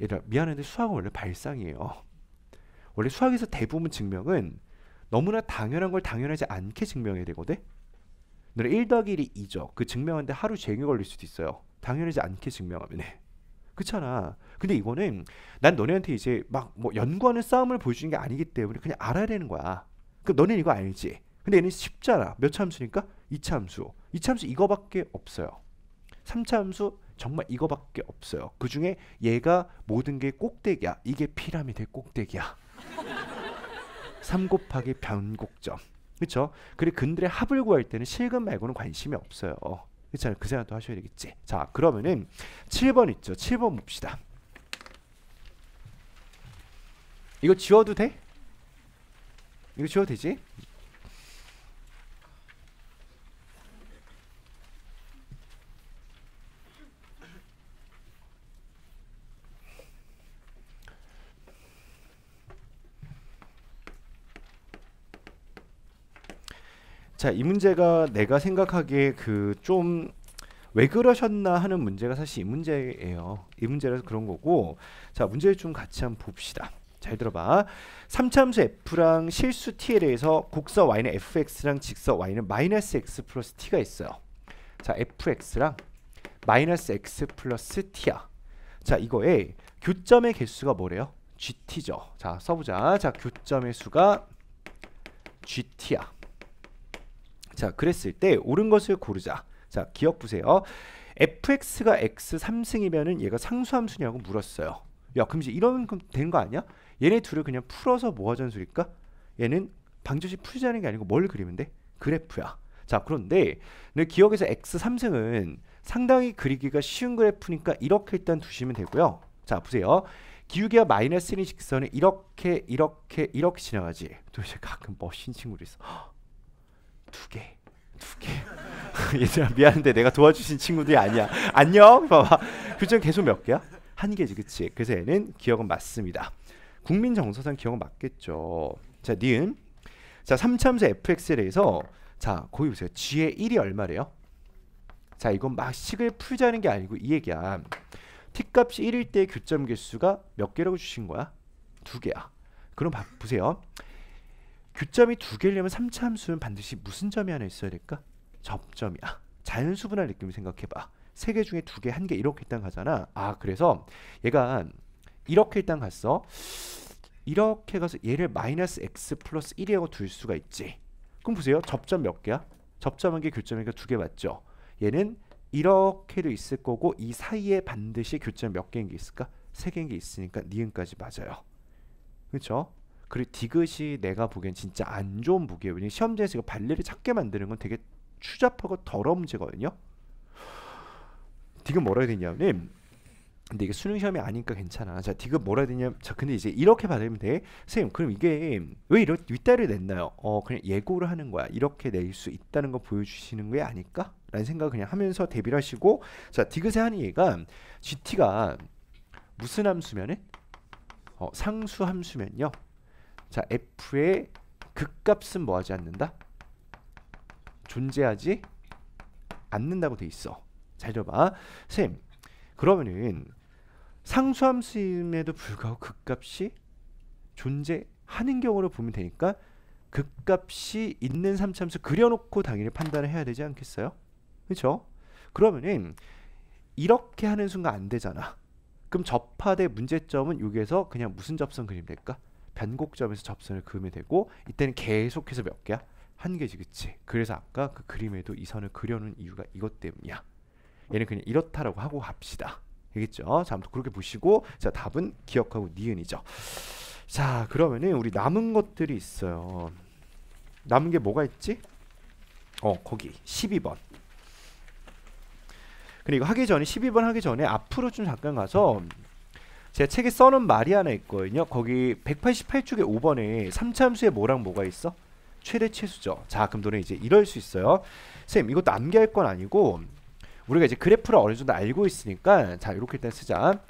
얘들 미안한데 수학은 원래 발상이에요. 원래 수학에서 대부분 증명은 너무나 당연한 걸 당연하지 않게 증명해야 되거든. 오늘 1 더하기 1이 2죠. 그 증명하는데 하루 재 종일 걸릴 수도 있어요. 당연하지 않게 증명하면 해. 네. 그렇잖아. 근데 이거는 난 너네한테 이제 막 뭐 연구하는 싸움을 보여주는 게 아니기 때문에 그냥 알아야 되는 거야. 그 너네는 이거 알지. 근데 얘는 쉽잖아. 몇 참수니까? 2참수. 2참수 이거밖에 없어요. 3참수 정말 이거밖에 없어요. 그 중에 얘가 모든 게 꼭대기야. 이게 피라미드 의 꼭대기야. 3 곱하기 변곡점. 그렇죠? 그리고 근들의 합을 구할 때는 실금 말고는 관심이 없어요. 그렇잖아요. 그 생각도 하셔야 되겠지. 자, 그러면은 7번 있죠. 7번 봅시다. 이거 지워도 돼? 이거 지워도 되지? 자, 이 문제가 내가 생각하기에 그 좀 왜 그러셨나 하는 문제가 사실 이 문제예요. 이 문제라서 그런 거고. 자, 문제를 좀 같이 한번 봅시다. 잘 들어봐. 3참함수 f랑 실수 t에 대해서 곡서 y는 fx랑 직서 y는 마이너스 x 플러스 t가 있어요. 자, fx랑 마이너스 x 플러스 t야. 자, 이거에 교점의 개수가 뭐래요? gt죠. 자, 써보자. 자, 교점의 수가 gt야. 자, 그랬을 때 옳은 것을 고르자. 자, 기억 보세요. fx가 x 3승이면은 얘가 상수함수냐고 물었어요. 야, 그럼 이제 이러면 되는 거 아니야? 얘네 둘을 그냥 풀어서 뭐 하자는 소리일까 얘는 방조시 풀자는 게 아니고 뭘 그리면 돼? 그래프야. 자, 그런데 내 기억에서 x 3승은 상당히 그리기가 쉬운 그래프니까 이렇게 일단 두시면 되고요. 자, 보세요. 기울기가 마이너스 1인 직선은 이렇게 이렇게 이렇게 지나가지. 도대체 가끔 멋진 친구도 있어. 허, 두 개, 두 개. 얘들아 미안한데 내가 도와주신 친구들이 아니야. 안녕. 봐봐. 교정 그 계속 몇 개야? 한 개지, 그치? 그래서 얘는 기억은 맞습니다. 국민 정서상 기억은 맞겠죠. 자, 니은. 자, 3참수 FXL에서 자, 거기 보세요. G의 1이 얼마래요? 자, 이건 막 식을 풀자는 게 아니고 이 얘기야. T값이 1일 때 교점 개수가 몇 개라고 주신 거야? 두 개야. 그럼 봐, 보세요. 교점이두 개려면 3차 함수는 반드시 무슨 점이 하나 있어야 될까? 접점이야. 자연수분할 느낌을 생각해봐. 세 개 중에 두 개, 한 개 이렇게 일단 가잖아. 아 그래서 얘가 이렇게 일단 갔어. 이렇게 가서 얘를 마이너스 x 플러스 1이라고 둘 수가 있지. 그럼 보세요. 접점 몇 개야? 접점 한 개, 교점 한개 두개 맞죠? 얘는 이렇게도 있을 거고 이 사이에 반드시 교점 몇 개인 게 있을까? 세 개인 게 있으니까 니은까지 맞아요. 그렇죠? 그리고 디귿이 내가 보기엔 진짜 안 좋은 무기예요. 왜냐면 시험지에서 발레를 찾게 만드는 건 되게 추잡하고 더러운 문거든요 디귿 뭐라 해야 되냐면 근데 이게 수능 시험이 아니니까 괜찮아. 자, 디귿 뭐라 해야 되냐? 자, 근데 이제 이렇게 받으면 돼. 선생님, 그럼 이게 왜 이런 윗다리를 냈나요? 어, 그냥 예고를 하는 거야. 이렇게 낼 수 있다는 거 보여주시는 게 아닐까? 라는 생각을 그냥 하면서 대비를 하시고 자, 디귿의 한 얘가 GT가 무슨 함수면은? 어, 상수 함수면요. 자 f의 극값은 뭐하지 않는다? 존재하지 않는다고 돼 있어. 잘 들어봐. 쌤, 그러면은 상수함수임에도 불구하고 극값이 존재하는 경우를 보면 되니까 극값이 있는 삼차수 그려놓고 당연히 판단을 해야 되지 않겠어요? 그렇죠? 그러면은 이렇게 하는 순간 안 되잖아. 그럼 접하대 문제점은 여기에서 그냥 무슨 접선 그림 될까? 변곡점에서 접선을 그으면 되고 이때는 계속해서 몇 개야? 한 개지 그치? 그래서 아까 그 그림에도 이 선을 그려놓은 이유가 이것 때문이야 얘는 그냥 이렇다라고 하고 갑시다 알겠죠자 아무튼 그렇게 보시고 자 답은 기억하고 니은이죠 자 그러면은 우리 남은 것들이 있어요 남은 게 뭐가 있지? 어 거기 12번 그리고 그러니까 하기 전에 12번 하기 전에 앞으로 좀 잠깐 가서 제가 책에 써놓은 말이 하나 있거든요. 거기 188쪽에 5번에 3참수에 뭐랑 뭐가 있어? 최대 최수죠 자, 그럼 너는 이제 이럴 수 있어요. 선생님, 이것도 암기할 건 아니고 우리가 이제 그래프를 어느 정도 알고 있으니까 자, 이렇게 일단 쓰자.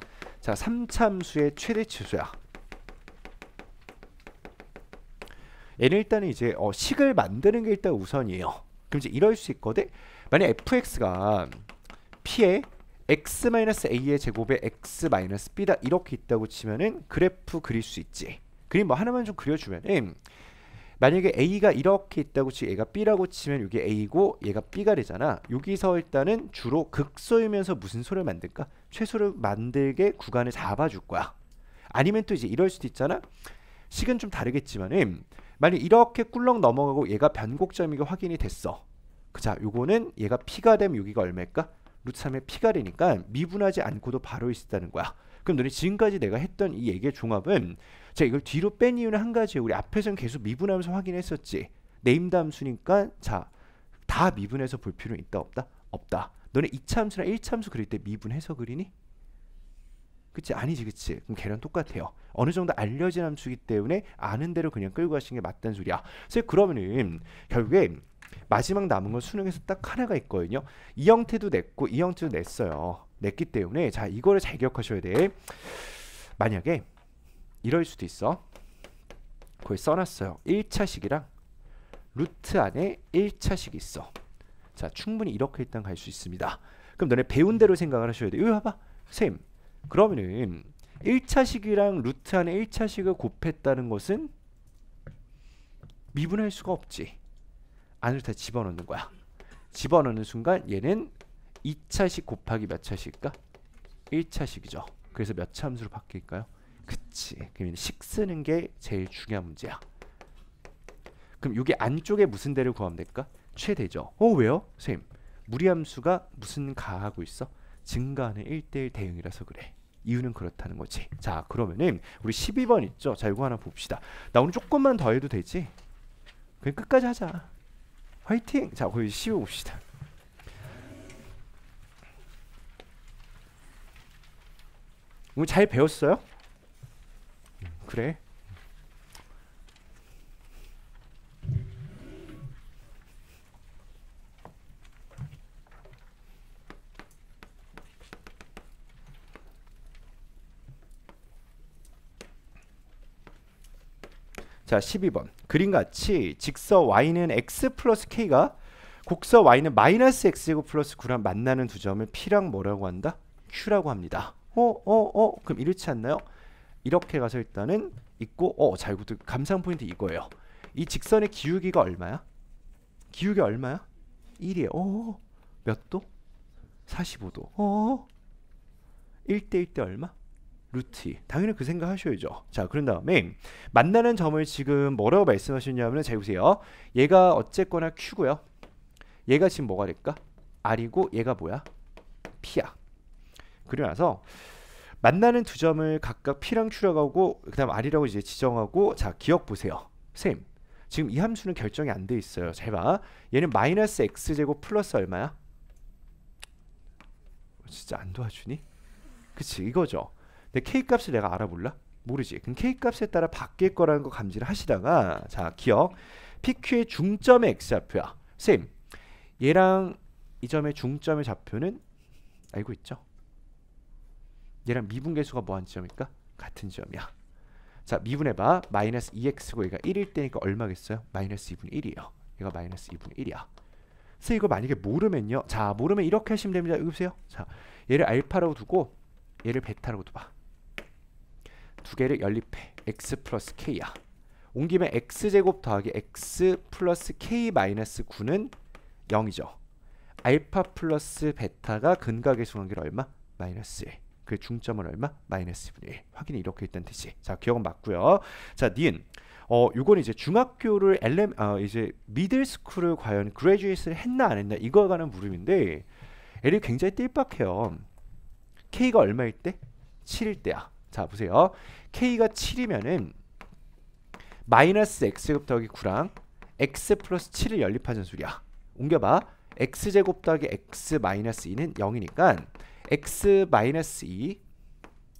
자, 3참수의 최대 최수야 얘는 일단은 이제 어, 식을 만드는 게 일단 우선이에요. 그럼 이제 이럴 수 있거든. 만약 fx가 p의 x-a의 제곱에 x-b다 이렇게 있다고 치면은 그래프 그릴 수 있지 그림 뭐 하나만 좀 그려주면은 만약에 a가 이렇게 있다고 치 얘가 b라고 치면 이게 a고 얘가 b가 되잖아 여기서 일단은 주로 극소이면서 무슨 소를 만들까 최소를 만들게 구간을 잡아줄 거야 아니면 또 이제 이럴 수도 있잖아 식은 좀 다르겠지만은 만약 이렇게 꿀렁 넘어가고 얘가 변곡점이게 확인이 됐어 그자 요거는 얘가 p가 되면 여기가 얼마일까 루참의 피가이니까 미분하지 않고도 바로 있었다는 거야. 그럼 너네 지금까지 내가 했던 이 얘기의 종합은 자 이걸 뒤로 뺀 이유는 한 가지예요. 우리 앞에서는 계속 미분하면서 확인했었지. 네임담수니까 자, 다 미분해서 볼 필요는 있다 없다? 없다. 너네 이참수나일참수 그릴 때 미분해서 그리니? 그치 아니지 그치 그럼 계란 똑같아요 어느 정도 알려진 함수이기 때문에 아는 대로 그냥 끌고 가시는 게 맞다는 소리야 그래서 그러면은 결국에 마지막 남은 건 수능에서 딱 하나가 있거든요. 이형태도 냈고 이형태도 냈어요. 냈기 때문에 자 이거를 잘 기억하셔야 돼. 만약에 이럴 수도 있어. 거기 써놨어요. 1차식이랑 루트 안에 1차식이 있어. 자 충분히 이렇게 일단 갈 수 있습니다. 그럼 너네 배운 대로 생각을 하셔야 돼. 여기 봐봐. 쌤. 그러면은 1차식이랑 루트 안에 1차식을 곱했다는 것은 미분할 수가 없지. 안으로 집어넣는 거야. 집어넣는 순간 얘는 2차식 곱하기 몇 차식일까? 1차식이죠. 그래서 몇 참수로 바뀔까요? 그치. 그러면 식 쓰는 게 제일 중요한 문제야. 그럼 여기 안쪽에 무슨 대를 구하면 될까? 최대죠. 어 왜요? 선생님. 무리함수가 무슨 가하고 있어? 증가하는 1대1 대응이라서 그래. 이유는 그렇다는 거지. 자 그러면은 우리 12번 있죠? 자 이거 하나 봅시다. 나 오늘 조금만 더 해도 되지? 그냥 끝까지 하자. 화이팅! 자 거기 씌워봅시다 잘 배웠어요? 그래 자 12번 그림같이 직서 y는 x 플러스 k가 곡서 y는 마이너스 x제곱 플러스 9랑 만나는 두 점을 p랑 뭐라고 한다? q라고 합니다. 어? 어? 어? 그럼 이렇지 않나요? 이렇게 가서 일단은 있고 어? 잘 구두 감상 포인트 이거예요. 이 직선의 기울기가 얼마야? 기울기 얼마야? 1이에요. 어? 몇 도? 45도. 어? 1대 1대 얼마? 루티. 당연히 그 생각 하셔야죠. 자, 그런 다음에 만나는 점을 지금 뭐라고 말씀하셨냐면 잘 보세요. 얘가 어쨌거나 Q고요. 얘가 지금 뭐가 될까? R이고 얘가 뭐야? P야. 그리고 나서 만나는 두 점을 각각 P랑 Q라고 하고 그다음 R이라고 이제 지정하고 자, 기억 보세요. 쌤. 지금 이 함수는 결정이 안 돼 있어요. 잘 봐. 얘는 마이너스 x제곱 플러스 얼마야? 진짜 안 도와주니? 그치 이거죠. 근데 k 값을 내가 알아볼라? 모르지. 그럼 k 값에 따라 바뀔 거라는 거 감지를 하시다가 자 기억 PQ의 중점의 x좌표야. 쌤 얘랑 이 점의 중점의 좌표는 알고 있죠? 얘랑 미분계수가 뭐한 지점일까? 같은 지점이야. 자 미분해봐. 마이너스 2x고 얘가 1일 때니까 얼마겠어요? 마이너스 2분의 1이에요. 얘가 마이너스 2분의 1이야. 그래서 이거 만약에 모르면요. 자 모르면 이렇게 하시면 됩니다. 여기 보세요. 자 얘를 알파라고 두고 얘를 베타라고 둬봐. 두 개를 연립해 x 플러스 k야 온 김에 x제곱 더하기 x 플러스 k 마이너스 9는 0이죠 알파 플러스 베타가 근각계수 관계를 얼마? 마이너스 1그 중점은 얼마? 마이너스 1분의 1 확인이 이렇게 일단 되지 자 기억은 맞고요 자 니은 어 요건 이제 중학교를 엘렘 어 이제 미들스쿨을 과연 그레듀에이스를 했나 안 했나 이거에 관한 물음인데 애들이 굉장히 띨빡해요 K가 얼마일 때? 7일 때야. 자 보세요. k가 7이면은 마이너스 x 제곱 더하기 9랑 x 플러스 7을 연립하는 수야 옮겨봐 x 제곱 더하기 x 마이너스 2는 0이니까 x 마이너스 2 e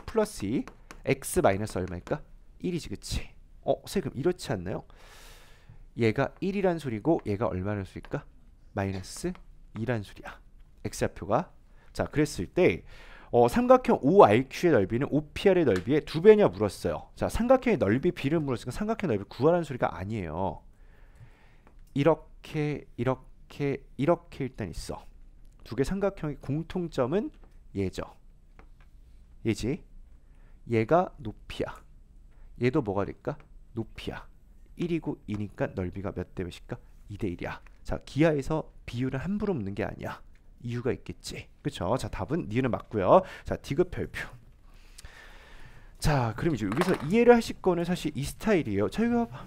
플러스 2 e, x 마이너스 얼마일까? 1이지 그치? 어? 세금 이렇지 않나요? 얘가 1이란 소리고 얘가 얼마란 소리일까? 마이너스 2란 소리야 x좌표가 자 그랬을 때 어, 삼각형 OIQ의 넓이는 OPR의 넓이의 두 배냐 물었어요. 자, 삼각형의 넓이 B를 물었으니까 삼각형 넓이 구하라는 소리가 아니에요. 이렇게 이렇게 이렇게 일단 있어. 두 개 삼각형의 공통점은 얘죠. 얘지. 얘가 높이야. 얘도 뭐가 될까? 높이야. 1이고 2니까 넓이가 몇 대 몇일까? 2대 1이야. 자, 기하에서 비율을 함부로 묻는 게 아니야. 이유가 있겠지. 그렇죠? 자, 답은 니은 맞고요. 자, 디귿 별표. 자, 그럼 이제 여기서 이해를 하실 거는 사실 이 스타일이에요. 자, 이거 봐봐.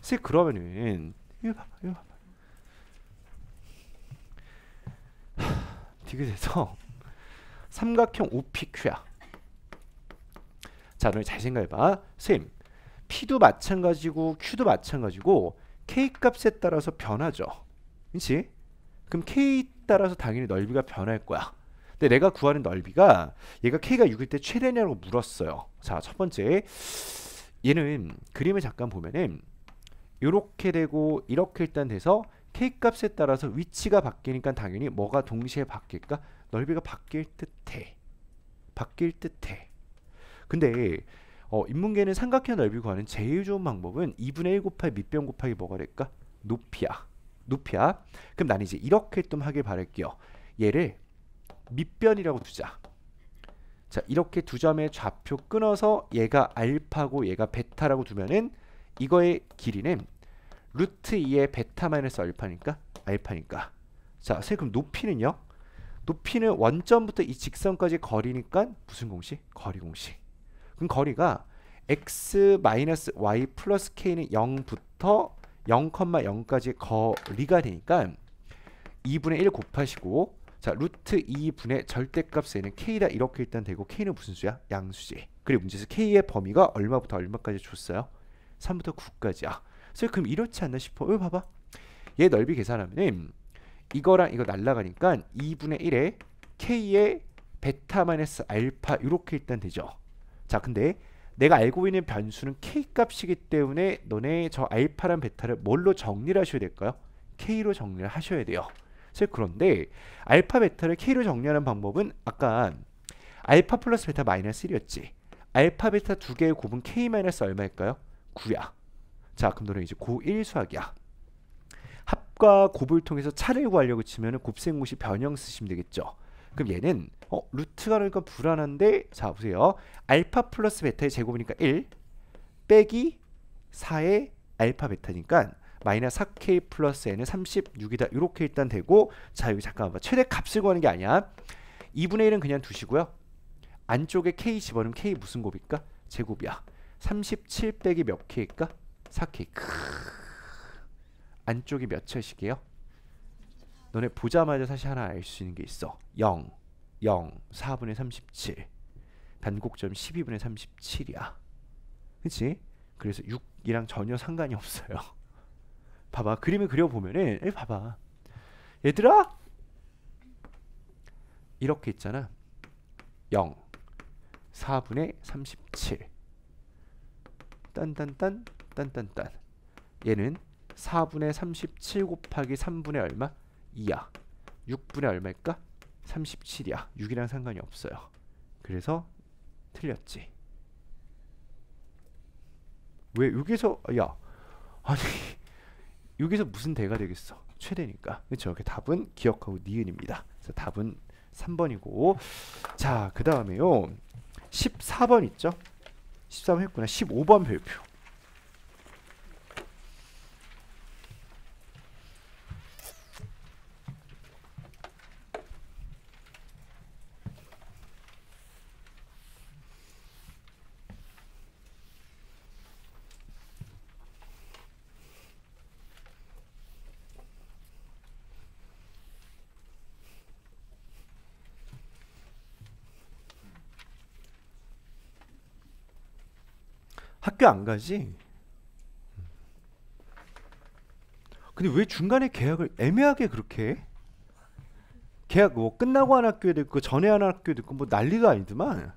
쌤, 그러면은 이거 봐봐, 이거 봐봐. 디귿에서 삼각형 OPQ야. 자, 너희 잘 생각해봐. 쌤, P도 마찬가지고 Q도 마찬가지고 K값에 따라서 변하죠. 그렇지? 그럼 K 따라서 당연히 넓이가 변할 거야. 근데 내가 구하는 넓이가 얘가 k가 6일 때 최대냐고 물었어요. 자, 첫 번째 얘는 그림을 잠깐 보면은 이렇게 되고 이렇게 일단 돼서 k값에 따라서 위치가 바뀌니까 당연히 뭐가 동시에 바뀔까? 넓이가 바뀔 듯해. 바뀔 듯해. 근데 어, 인문계는 삼각형 넓이 구하는 제일 좋은 방법은 2분의 1 곱하기 밑변 곱하기 뭐가 될까? 높이야. 높이야. 그럼 난 이제 이렇게 좀 하길 바랄게요. 얘를 밑변이라고 두자. 자 이렇게 두 점의 좌표 끊어서 얘가 알파고 얘가 베타라고 두면은 이거의 길이는 루트 2의 베타 마이너스 알파니까 알파니까 자 선생님 그럼 높이는요 높이는 원점부터 이 직선까지 거리니까 무슨 공식? 거리 공식 그럼 거리가 x y 플러스 k는 0부터 0,0까지 거리가 되니까 2분의 1 곱하시고 자 루트 2분의 절대값에는 k다 이렇게 일단 되고 k는 무슨 수야? 양수지 그리고 문제에서 k의 범위가 얼마부터 얼마까지 줬어요? 3부터 9까지야 그래서 그럼 이렇지 않나 싶어 여 봐봐 얘 넓이 계산하면 이거랑 이거 날라가니까 2분의 1에 k의 베타 마이너스 알파 이렇게 일단 되죠 자 근데 내가 알고 있는 변수는 k값이기 때문에 너네 저 알파랑 베타를 뭘로 정리를 하셔야 될까요? k로 정리를 하셔야 돼요. 그래서 그런데 알파 베타를 k로 정리하는 방법은 아까 알파 플러스 베타 마이너스 1이었지. 알파 베타 두 개의 곱은 k 마이너스 얼마일까요? 9야. 자, 그럼 너는 이제 고1 수학이야. 합과 곱을 통해서 차를 구하려고 치면 곱셈공식 변형 쓰시면 되겠죠. 그럼 얘는 어, 루트가 그러니까 불안한데 자 보세요. 알파 플러스 베타의 제곱이니까 1 빼기 4의 알파 베타니까 마이너스 4k 플러스 n은 36이다. 이렇게 일단 되고 자 여기 잠깐만 최대 값을 구하는 게 아니야. 2분의 1은 그냥 두시고요. 안쪽에 k 집어넣으면 k 무슨 곱일까? 제곱이야. 37 빼기 몇 k일까? 4k. 크으. 안쪽이 몇 채씩이에요? 너네 보자마자 사실 하나 알 수 있는 게 있어. 0, 0, 4분의 37. 단곡점 12분의 37이야. 그치? 그래서 6이랑 전혀 상관이 없어요. 봐봐. 그림을 그려보면은, 에 봐봐. 얘들아! 이렇게 있잖아. 0, 4분의 37. 딴딴딴, 딴딴딴. 얘는 4분의 37 곱하기 3분의 얼마? 2야 6분의 얼마일까? 37이야 6이랑 상관이 없어요 그래서 틀렸지 왜 여기서 야 아니 여기서 무슨 대가 되겠어 최대니까 그렇죠 답은 기억하고 니은입니다 그래서 답은 3번이고 자그 다음에요 14번 있죠 13번 했구나 15번 별표 학교 안 가지. 근데 왜 중간에 계약을 애매하게 그렇게 계약 뭐 끝나고 한 학교에 있고 전에 한 학교에 있고 뭐 난리가 아니더만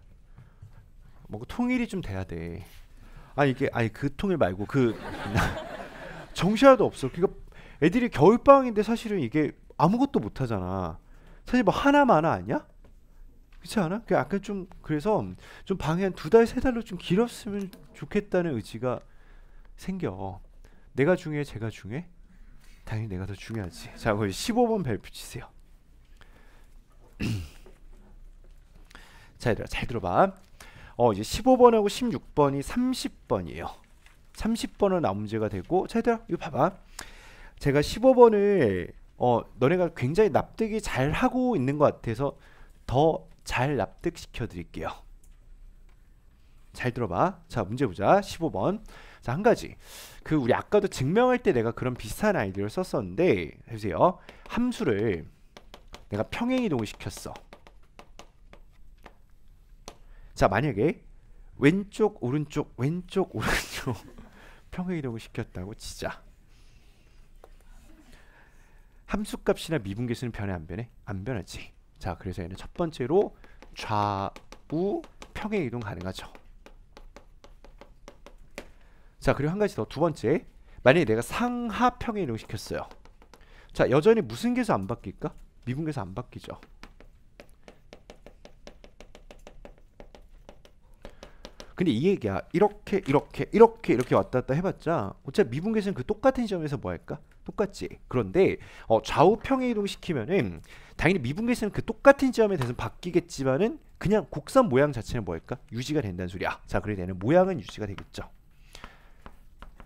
뭐 그 통일이 좀 돼야 돼. 아 이게 아니 그 통일 말고 그 정시화도 없어. 그러니까 애들이 겨울 방학인데 사실은 이게 아무것도 못 하잖아. 사실 뭐 하나만 아니야? 그렇지 않아? 그 약간 좀 그래서 좀 방이 한두 달 세 달로 좀 길었으면 좋겠다는 의지가 생겨. 내가 중요해, 제가 중요해? 당연히 내가 더 중요하지. 자, 거기 15번 벨 붙이세요. 자, 얘들아 잘 들어봐. 어, 이제 15번하고 16번이 30번이에요. 30번은 나 문제가 되고 자, 얘들아 이거 봐봐. 제가 15번을 어, 너네가 굉장히 납득이 잘 하고 있는 것 같아서 더잘 납득시켜 드릴게요. 잘 들어봐. 자, 문제 보자. 15번. 자, 한 가지. 그 우리 아까도 증명할 때 내가 그런 비슷한 아이디어를 썼었는데 해보세요. 함수를 내가 평행 이동을 시켰어. 자, 만약에 왼쪽 오른쪽 왼쪽 오른쪽 평행 이동을 시켰다고 치자. 함수값이나 미분계수는 변해 안 변해? 안 변하지. 자 그래서 얘는 첫 번째로 좌우 평행 이동 가능하죠 자 그리고 한 가지 더 두 번째 만약에 내가 상하 평행 이동 시켰어요 자 여전히 무슨 계수 안 바뀔까? 미분 계수 안 바뀌죠 근데 이 얘기야 이렇게 이렇게 이렇게 이렇게 왔다 갔다 해봤자 어차피 미분계수는 그 똑같은 지점에서 뭐 할까? 똑같지. 그런데 어, 좌우 평행 이동시키면은 당연히 미분계수는 그 똑같은 지점에 대해서 바뀌겠지만은 그냥 곡선 모양 자체는 뭐할까 유지가 된다는 소리야. 자, 그래야 되는 모양은 유지가 되겠죠.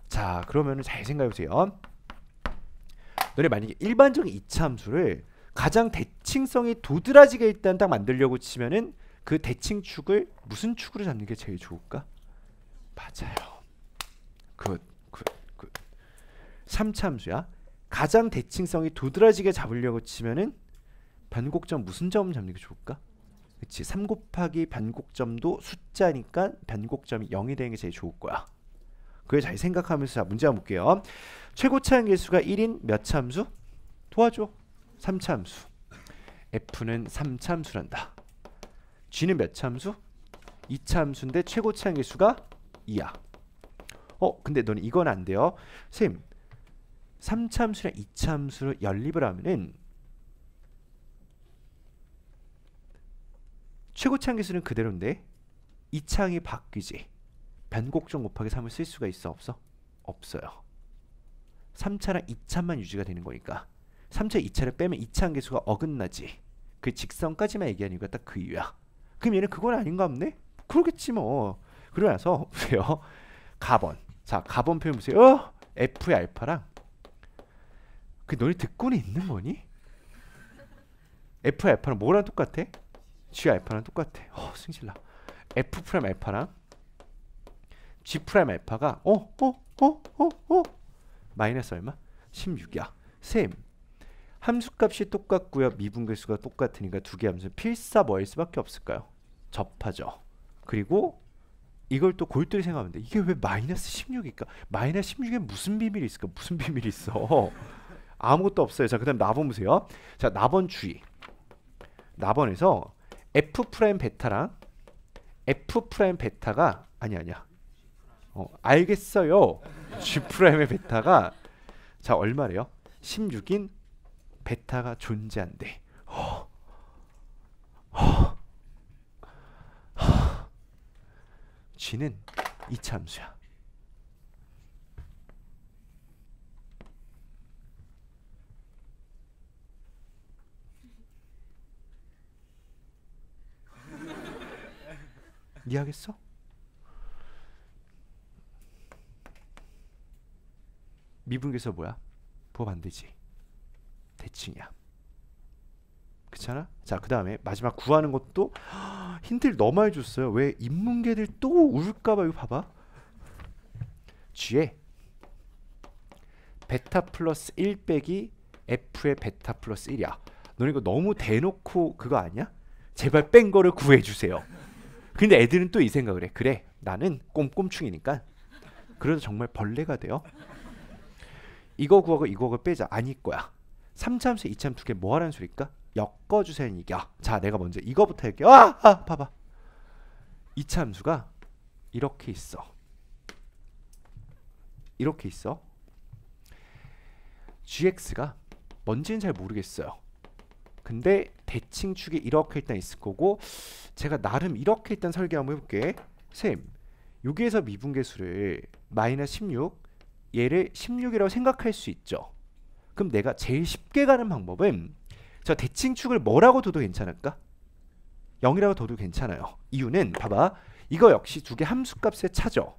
자, 그러면은 잘 생각해 보세요. 너네 만약에 일반적인 이차함수를 가장 대칭성이 도드라지게 일단 딱 만들려고 치면은 그 대칭 축을 무슨 축으로 잡는 게 제일 좋을까? 맞아요. 굿, 굿, 굿. 3참수야. 가장 대칭성이 도드라지게 잡으려고 치면은 반곡점 무슨 점 잡는 게 좋을까? 그치. 3 곱하기 반곡점도 숫자니까 반곡점이 0이 되는 게 제일 좋을 거야. 그걸 잘 생각하면서 문제 한번 볼게요. 최고차항 개수가 1인 몇 참수? 도와줘. 3참수. F는 3참수란다. G는 몇 참수? 2참수인데 최고차항 개수가 2야. 어 근데 너는 이건 안 돼요. 쌤 3참수랑 2참수를 연립을 하면은 최고차항 개수는 그대로인데 2창이 바뀌지. 변곡점 곱하기 3을 쓸 수가 있어 없어? 없어요. 3차랑 2차만 유지가 되는 거니까 3차 2차를 빼면 2차 한 개수가 어긋나지 그 직선까지만 얘기하는 이유가 딱 그 이유야 그럼 얘는 그건 아닌가 없네? 그러겠지 뭐. 그러면서 보세요. 가번. 자, 가번 표현 보세요. 어? F의 알파랑 그 너네 듣고는 있는 거니? F의 알파랑 뭐랑 똑같아? G 알파랑 똑같아. 어, 승질나. F 프라임 알파랑 G 프라임 알파가 어, 어, 어, 어, 어. 마이너스 얼마? 16이야. 쌤. 함수값이 똑같고요. 미분계수가 똑같으니까 두 개함수 필사 뭐일 수밖에 없을까요? 접하죠. 그리고 이걸 또 골똘히 생각하면 돼. 이게 왜 마이너스 16일까? 마이너스 16에 무슨 비밀이 있을까? 무슨 비밀이 있어? 아무것도 없어요. 자, 그다음 나번 보세요. 자, 나번 주의. 나번에서 f 프라임 베타랑 f 프라임 베타가 아니 아니야. 어, 알겠어요. g 프라임의 베타가 자, 얼마래요? 16인 베타가 존재한대. 허. 허. 쥐는 이참수야. 이해하겠어? 미분계서 뭐야? 부합 안 되지. 대칭이야. 그렇잖아? 자, 그 다음에 마지막 구하는 것도 힌트를 너무 많이 줬어요. 왜? 인문계들 또 울까봐 이거 봐봐. G에 베타 플러스 1 빼기 F의 베타 플러스 1이야. 너네 이거 너무 대놓고 그거 아니야? 제발 뺀 거를 구해주세요. 근데 애들은 또 이 생각을 해. 그래, 나는 꼼꼼충이니까. 그래서 정말 벌레가 돼요. 이거 구하고 이거 구하고 빼자. 아닐 거야. 3차 함수, 2차 두개 뭐하라는 소리일까? 엮어주세요 이겨 자 내가 먼저 이거부터 할게요 아, 아 봐봐 이참수가 이렇게 있어 이렇게 있어 gx가 뭔지는 잘 모르겠어요 근데 대칭축이 이렇게 일단 있을 거고 제가 나름 이렇게 일단 설계 한번 해볼게 쌤 여기에서 미분계수를 마이너16 얘를 16이라고 생각할 수 있죠 그럼 내가 제일 쉽게 가는 방법은 저 대칭축을 뭐라고 둬도 괜찮을까? 0이라고 둬도 괜찮아요. 이유는 봐봐. 이거 역시 두 개 함수값의 차죠.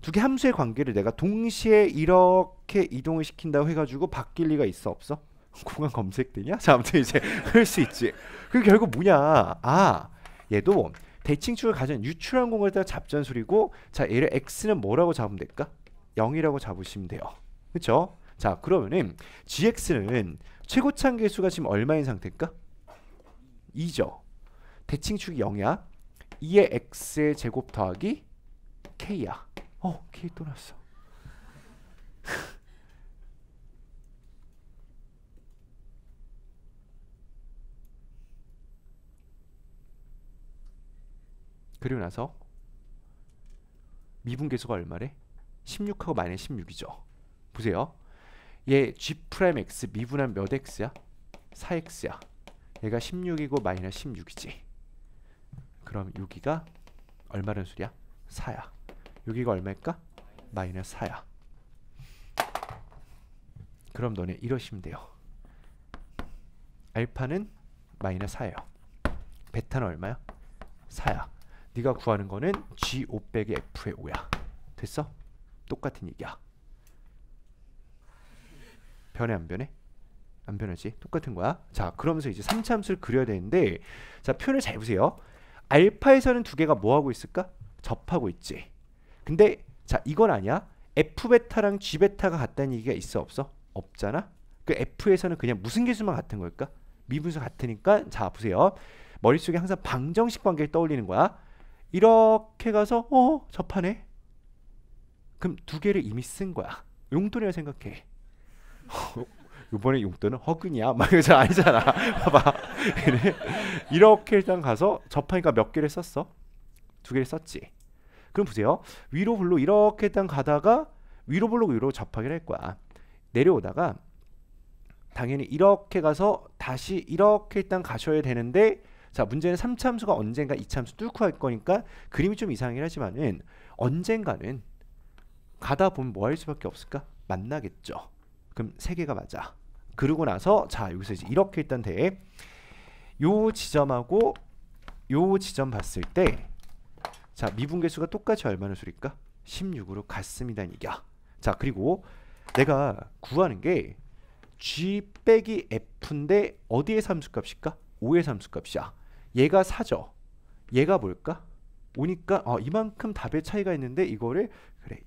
두 개 함수의 관계를 내가 동시에 이렇게 이동을 시킨다고 해가지고 바뀔 리가 있어 없어? 공항 검색되냐? 자 아무튼 이제 그럴 수 있지. 그 결국 뭐냐? 아 얘도 대칭축을 가진 유출한 공을 따라 잡전술이고 자 얘를 x는 뭐라고 잡으면 될까? 0이라고 잡으시면 돼요. 그쵸자 그러면은 gx는 최고 창계수가 지금 얼마인 상태일까? 2죠. 대칭축이 0이야. 2의 x의 제곱 더하기 k야. 어, k 또 났어. 그리고 나서 미분계수가 얼마래? 16하고 마이너스 16이죠. 보세요. 얘 g 프라임 x 미분한 몇 x야? 4x야. 얘가 16이고 마이너 16이지. 그럼 여기가 얼마라는 소리야? 4야. 여기가 얼마일까? 마이너 4야. 그럼 너네 이러시면 돼요. 알파는 마이너 4예요. 베타는 얼마야? 4야. 네가 구하는 거는 G5 0 0의 F의 5야. 됐어? 똑같은 얘기야. 변해 안 변해? 안 변하지? 똑같은 거야. 자, 그러면서 이제 3차 함수를 그려야 되는데 자, 표현을 잘 보세요. 알파에서는 두 개가 뭐 하고 있을까? 접하고 있지. 근데 자, 이건 아니야. f 베타랑 g 베타가 같다는 얘기가 있어 없어? 없잖아. 그 f에서는 그냥 무슨 계수만 같은 걸까? 미분수 같으니까 자, 보세요. 머릿속에 항상 방정식 관계를 떠올리는 거야. 이렇게 가서 어, 접하네. 그럼 두 개를 이미 쓴 거야. 용돈이라 생각해. 이번에 용돈은 허근이야. 막 이거 아니잖아. 봐봐. 이렇게 일단 가서 접하니까 몇 개를 썼어? 두 개를 썼지. 그럼 보세요. 위로 블로 이렇게 일단 가다가 위로 블로 위로 접하기를 할 거야. 내려오다가 당연히 이렇게 가서 다시 이렇게 일단 가셔야 되는데 자 문제는 3참수가 언젠가 2참수 뚫고 할 거니까 그림이 좀 이상하긴 하지만은 언젠가는 가다 보면 뭐 할 수밖에 없을까? 만나겠죠. 그럼 세 개가 맞아. 그러고 나서 자 여기서 이제 이렇게 일단 돼. 요 지점하고 요 지점 봤을 때 자 미분계수가 똑같이 얼마나 수일까? 16으로 같습니다이 얘기야. 자 그리고 내가 구하는 게 g 빼기 f인데 어디의 삼수값일까? 5의 삼수값이야. 얘가 4죠. 얘가 뭘까? 오니까 어, 이만큼 답의 차이가 있는데 이거를 그래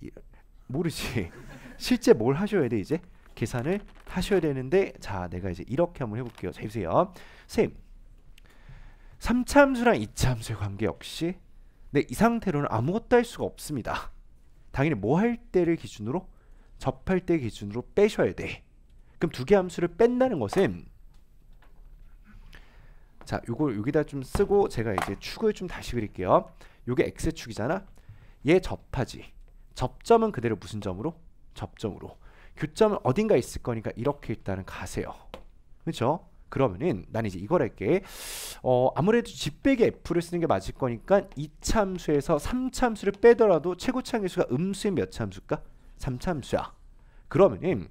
모르지. 실제 뭘 하셔야 돼 이제? 계산을 하셔야 되는데 자 내가 이제 이렇게 한번 해볼게요. 자해 보세요. 쌤3참수랑2참수의 관계 역시 네, 이 상태로는 아무것도 할 수가 없습니다. 당연히 뭐 할 때를 기준으로 접할 때 기준으로 빼셔야 돼. 그럼 두 개 함수를 뺀다는 것은 자, 요걸 여기다 좀 쓰고 제가 이제 축을 좀 다시 그릴게요. 요게 x축이잖아. 얘 접하지. 접점은 그대로 무슨 점으로? 접점으로. 교점은 어딘가 있을 거니까 이렇게 일단은 가세요. 그렇죠? 그러면은 난 이제 이걸 할게. 어, 아무래도 집백에 F를 쓰는 게 맞을 거니까 2참수에서 3참수를 빼더라도 최고 참계수가 음수인 몇 참수일까? 3참수야. 그러면은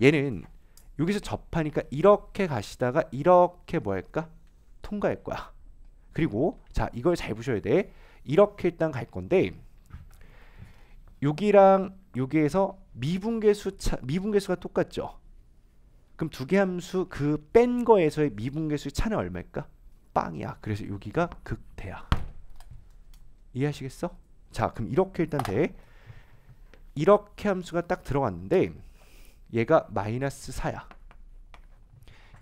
얘는 여기서 접하니까 이렇게 가시다가 이렇게 뭐 할까? 통과할 거야. 그리고 자 이걸 잘 보셔야 돼. 이렇게 일단 갈 건데 여기랑 여기에서 미분계수 차, 미분계수가 똑같죠. 그럼 두 개 함수 그 뺀 거에서의 미분계수의 차는 얼마일까? 빵이야. 그래서 여기가 극대야. 이해하시겠어? 자, 그럼 이렇게 일단 돼. 이렇게 함수가 딱 들어왔는데 얘가 마이너스 4야.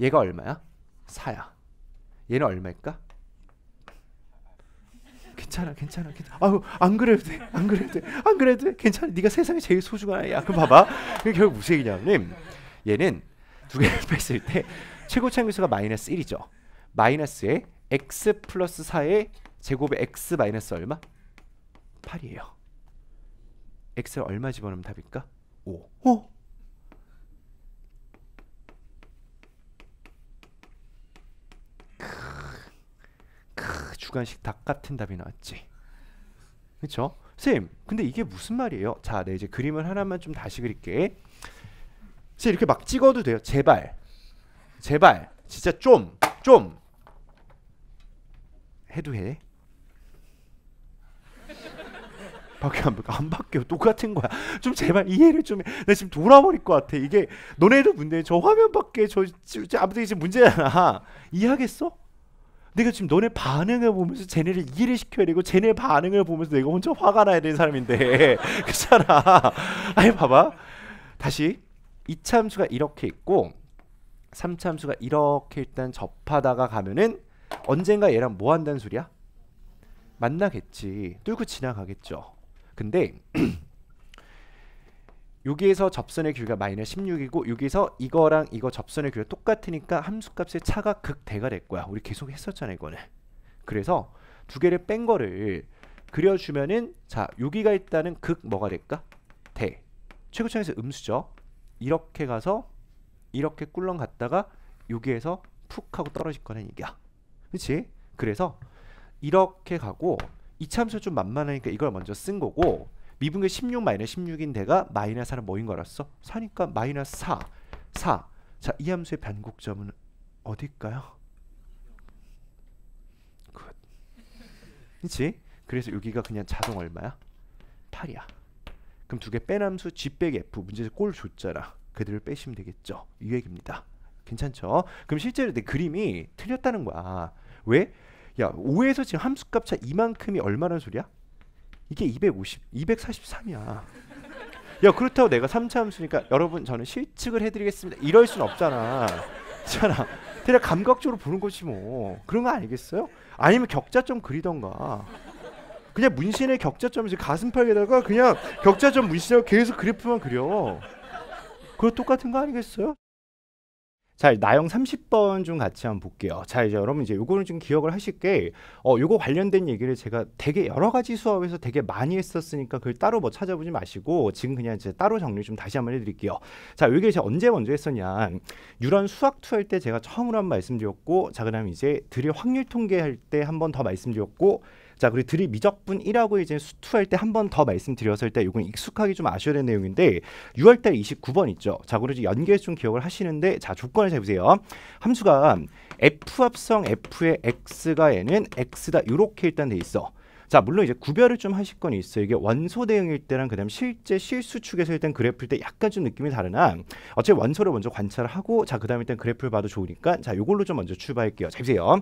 얘가 얼마야? 4야. 얘는 얼마일까? 괜찮아, 괜찮아, 괜찮아. 아유, 안 그래도 돼, 안 그래도 돼, 안 그래도 돼. 괜찮아. 네가 세상에 제일 소중한 아이야. 그럼 봐봐. 결국 무슨 얘기냐면 얘는 두 개를 뺐을 때 최고 차항계수가 마이너스 1이죠. 마이너스에 x 플러스 4의 제곱의 x 마이너스 얼마? 8이에요. x를 얼마 집어넣으면 답일까? 5. 어? 주간식 닭 같은 답이 나왔지. 그렇죠? 쌤, 근데 이게 무슨 말이에요? 자, 네 이제 그림을 하나만 좀 다시 그릴게. 쌤 이렇게 막 찍어도 돼요. 제발, 제발, 진짜 좀, 좀 해도 해. 바뀌어 안 바뀌어 똑같은 거야 좀 제발 이해를 좀해나 지금 돌아버릴 것 같아 이게 너네도 문제 저 화면 밖에 저 아무튼 이제 문제잖아 이해하겠어 내가 지금 너네 반응을 보면서 쟤네를 이해를 시켜야 되고 쟤네 반응을 보면서 내가 혼자 화가 나야 되는 사람인데 그잖아 아니 봐봐. 다시 이차수가 이렇게 있고 삼차수가 이렇게 일단 접하다가 가면은 언젠가 얘랑 뭐 한다는 소리야? 만나겠지. 뚫고 지나가겠죠. 근데 여기에서 접선의 규가 마이너스 16이고 여기서 이거랑 이거 접선의 규가 똑같으니까 함수값의 차가 극대가 될 거야. 우리 계속 했었잖아 이거는. 그래서 두 개를 뺀 거를 그려주면은 자 여기가 있다는 극 뭐가 될까? 대. 최고차에서 음수죠. 이렇게 가서 이렇게 꿀렁 갔다가 여기에서 푹 하고 떨어질 거는 얘기야. 그치 그래서 이렇게 가고 이 참수 좀 만만하니까 이걸 먼저 쓴 거고 미분의 16 마이너스 16인 데가 마이너스 4는 뭐인 거 알았어? 4니까 마이너스 4 4 자, 이 함수의 변곡점은 어디일까요? 굿. 그렇지? 그래서 여기가 그냥 자동 얼마야? 8이야. 그럼 두 개빼남수 g 빼기 f 문제에서 꼴 줬잖아. 그들을 빼시면 되겠죠. 이 얘기입니다. 괜찮죠? 그럼 실제로 내 그림이 틀렸다는 거야. 왜? 야, 5에서 지금 함수값 차 이만큼이 얼마란 소리야? 이게 250, 243이야. 야 그렇다고 내가 3차 함수니까 여러분 저는 실측을 해드리겠습니다. 이럴 순 없잖아. 있잖아. 대략 감각적으로 보는 거이 뭐. 그런 거 아니겠어요? 아니면 격자점 그리던가. 그냥 문신의 격자점이지 가슴팍에다가 그냥 격자점 문신하고 계속 그래프만 그려. 그거 똑같은 거 아니겠어요? 자, 나영 30번 좀 같이 한번 볼게요. 자, 이제 여러분 이제 요거는 좀 기억을 하실 게 어, 요거 관련된 얘기를 제가 되게 여러 가지 수업에서 되게 많이 했었으니까 그걸 따로 뭐 찾아보지 마시고 지금 그냥 이제 따로 정리 좀 다시 한번 해 드릴게요. 자, 요게 제가 언제 먼저 했었냐? 유런 수학 투할 때 제가 처음으로 한 말씀드렸고 자, 그다음에 이제 드릴 확률 통계할 때 한번 더 말씀드렸고 자 그리고 들이 미적분 이라고 이제 수투할 때 한 번 더 말씀드렸을 때 이건 익숙하게 좀 아셔야 될 내용인데 6월달 29번 있죠. 자 그리고 연계해서 좀 기억을 하시는데 자 조건을 잘 보세요. 함수가 f 합성 f의 x가 n은 x다 이렇게 일단 돼 있어. 자 물론 이제 구별을 좀 하실 건 있어요. 이게 원소 대응일 때랑 그다음 실제 실수 축에서 일단 그래프일 때 약간 좀 느낌이 다르나 어차피 원소를 먼저 관찰하고 자 그다음 일단 그래프를 봐도 좋으니까 자이걸로좀 먼저 출발할게요. 자 보세요.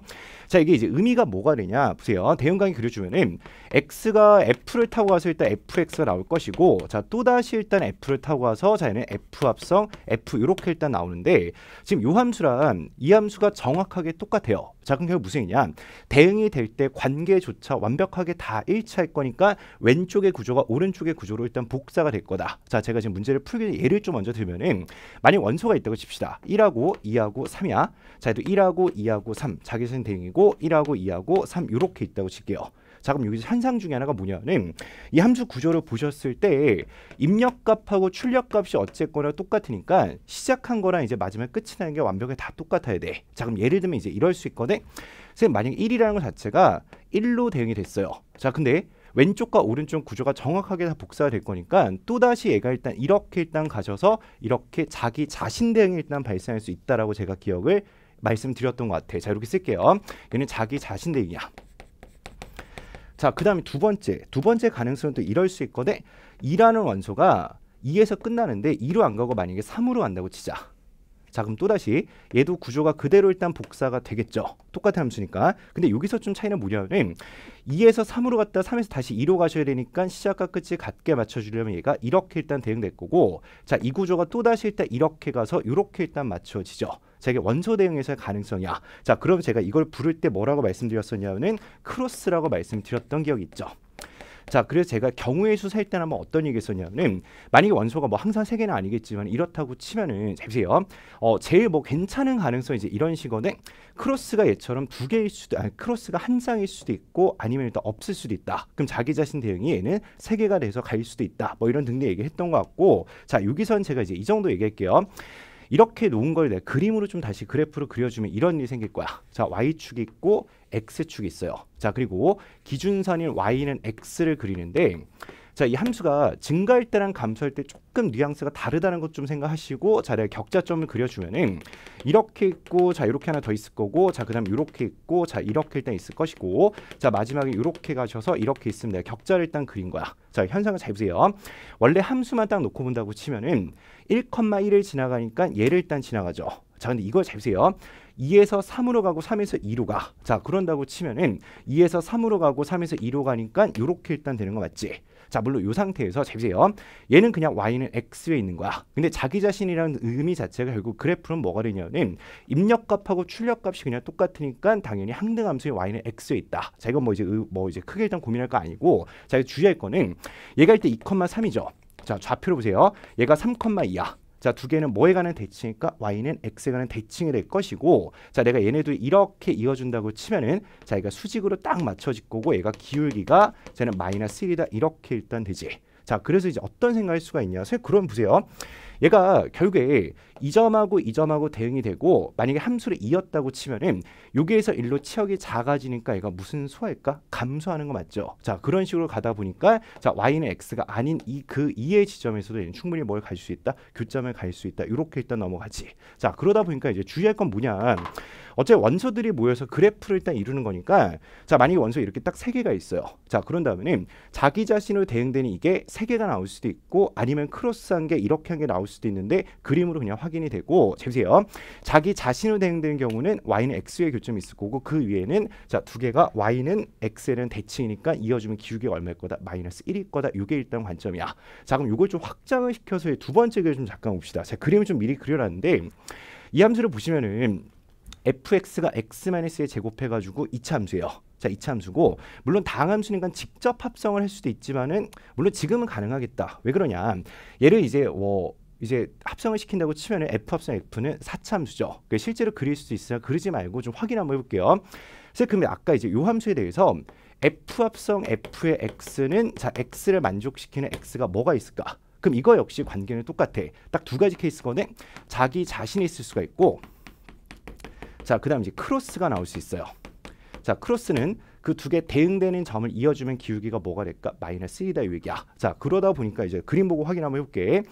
자 이게 이제 의미가 뭐가 되냐 보세요. 대응강의 그려주면은 x가 f를 타고 가서 일단 fx가 나올 것이고 자또 다시 일단 f를 타고 가서 자 얘는 f 합성 f 이렇게 일단 나오는데 지금 요 함수랑 이 함수가 정확하게 똑같아요. 자금계약 무슨 얘기냐 대응이 될 때 관계조차 완벽하게 다 일치할 거니까 왼쪽의 구조가 오른쪽의 구조로 일단 복사가 될 거다. 자, 제가 지금 문제를 풀기 위해 예를 좀 먼저 들면은 만약 원소가 있다고 칩시다. 1하고 2하고 3이야. 자, 얘도 1하고 2하고 3 자기선 대응이고 1하고 2하고 3 이렇게 있다고 칠게요. 자 그럼 여기서 현상 중에 하나가 뭐냐면 이 함수 구조를 보셨을 때 입력값하고 출력값이 어쨌거나 똑같으니까 시작한 거랑 이제 마지막 끝이 나는 게 완벽히 다 똑같아야 돼. 자 그럼 예를 들면 이제 이럴 수 있거든. 선생님 만약에 1이라는 것 자체가 1로 대응이 됐어요. 자 근데 왼쪽과 오른쪽 구조가 정확하게 다 복사가 될 거니까 또다시 얘가 일단 이렇게 일단 가셔서 이렇게 자기 자신 대응이 일단 발생할 수 있다라고 제가 기억을 말씀드렸던 것 같아요. 자 이렇게 쓸게요. 얘는 자기 자신 대응이야. 자, 그 다음에 두 번째. 두 번째 가능성은 또 이럴 수 있거든. 2라는 원소가 2에서 끝나는데 2로 안 가고 만약에 3으로 간다고 치자. 자, 그럼 또다시 얘도 구조가 그대로 일단 복사가 되겠죠. 똑같은 함수니까. 근데 여기서 좀 차이는 뭐냐면 2에서 3으로 갔다 3에서 다시 2로 가셔야 되니까 시작과 끝이 같게 맞춰주려면 얘가 이렇게 일단 대응될 거고 자, 이 구조가 또다시 일단 이렇게 가서 이렇게 일단 맞춰지죠. 자기 원소 대응에서의 가능성이야. 아, 자, 그럼 제가 이걸 부를 때 뭐라고 말씀드렸었냐면은 크로스라고 말씀드렸던 기억이 있죠. 자 그래서 제가 경우의 수사셀 때는 한번 어떤 얘기 했었냐면 만약에 원소가 뭐 항상 세 개는 아니겠지만 이렇다고 치면은 잘 보세요 어 제일 뭐 괜찮은 가능성 이제 이런 식어는 크로스가 얘처럼 두 개일 수도 아니 크로스가 한 장일 수도 있고 아니면 일단 없을 수도 있다 그럼 자기 자신 대응이 얘는 세 개가 돼서 갈 수도 있다 뭐 이런 등등 얘기했던 것 같고 자 여기선 제가 이제 이 정도 얘기할게요 이렇게 놓은 걸 내 그림으로 좀 다시 그래프로 그려주면 이런 일이 생길 거야. 자, y축이 있고 x축이 있어요. 자, 그리고 기준선인 y는 x를 그리는데 자, 이 함수가 증가할 때랑 감소할 때 조금 뉘앙스가 다르다는 것 좀 생각하시고 자, 내가 격자점을 그려주면은 이렇게 있고 자, 이렇게 하나 더 있을 거고 자, 그다음 이렇게 있고 자, 이렇게 일단 있을 것이고 자, 마지막에 이렇게 가셔서 이렇게 있으면 내가 격자를 일단 그린 거야. 자, 현상을 잘 보세요. 원래 함수만 딱 놓고 본다고 치면은 1,1을 지나가니까 얘를 일단 지나가죠. 자, 근데 이걸 잘 보세요. 2에서 3으로 가고 3에서 2로 가. 자, 그런다고 치면은 2에서 3으로 가고 3에서 2로 가니까 이렇게 일단 되는 거 맞지? 자, 물론 이 상태에서 잘 보세요. 얘는 그냥 y는 x에 있는 거야. 근데 자기 자신이라는 의미 자체가 결국 그래프는 뭐가 되냐면 입력값하고 출력값이 그냥 똑같으니까 당연히 항등함수의 y는 x에 있다. 자, 이건 뭐 이제 뭐 이제 크게 일단 고민할 거 아니고 자, 주의할 거는 얘가 일단 2,3이죠. 자좌표로 보세요. 얘가 3,2야. 자, 두 개는 뭐에 관한 대칭일까 y는 x에 관한 대칭이 될 것이고 자, 내가 얘네도 이렇게 이어준다고 치면은 자, 얘가 수직으로 딱 맞춰질 거고 얘가 기울기가 쟤는 마이너스 1이다 이렇게 일단 되지. 자, 그래서 이제 어떤 생각일 수가 있냐. 그럼 보세요. 얘가 결국에 이 점하고 이 점하고 대응이 되고 만약에 함수를 이었다고 치면은 여기에서 일로 치역이 작아지니까 얘가 무슨 소할까? 감소하는 거 맞죠? 자 그런 식으로 가다 보니까 자 y는 x가 아닌 이그 2의 지점에서도 얘는 충분히 뭘 갈 수 있다? 교점을 갈 수 있다. 이렇게 일단 넘어가지. 자 그러다 보니까 이제 주의할 건 뭐냐? 어째 원소들이 모여서 그래프를 일단 이루는 거니까 자 만약에 원소 이렇게 딱 세 개가 있어요. 자 그런 다음에 자기 자신으로 대응되는 이게 세 개가 나올 수도 있고 아니면 크로스한 게 이렇게 한 게 나올 수도 있는데 그림으로 그냥 확인. 확인이 되고 자, 보세요. 자기 자신으로 대응되는 경우는 y는 x의 교점이 있을 거고 그 위에는 자 두 개가 y는 x에는 대칭이니까 이어주면 기울기 얼마일 거다 마이너스 1일 거다 이게 일단 관점이야. 자 그럼 이걸 좀 확장을 시켜서 두 번째 그림 좀 잠깐 봅시다. 자 그림을 좀 미리 그려놨는데 이 함수를 보시면은 fx가 x-에 제곱해가지고 이차 함수예요. 자, 이차 함수고 물론 다항함수니까 직접 합성을 할 수도 있지만은 물론 지금은 가능하겠다. 왜 그러냐? 얘를 이제 뭐 이제 합성을 시킨다고 치면 F 합성 F는 사참수죠. 그러니까 실제로 그릴 수도 있어요 그리지 말고 좀 확인 한번 해볼게요. 그러면 아까 이제 요 함수에 대해서 F 합성 F의 X는 자 X를 만족시키는 X가 뭐가 있을까? 그럼 이거 역시 관계는 똑같아. 딱 두 가지 케이스거든. 자기 자신이 있을 수가 있고 자, 그다음 이제 크로스가 나올 수 있어요. 자, 크로스는 그 두 개 대응되는 점을 이어주면 기울기가 뭐가 될까? 마이너스 1이다 이 얘기야. 자, 그러다 보니까 이제 그림 보고 확인 한번 해볼게.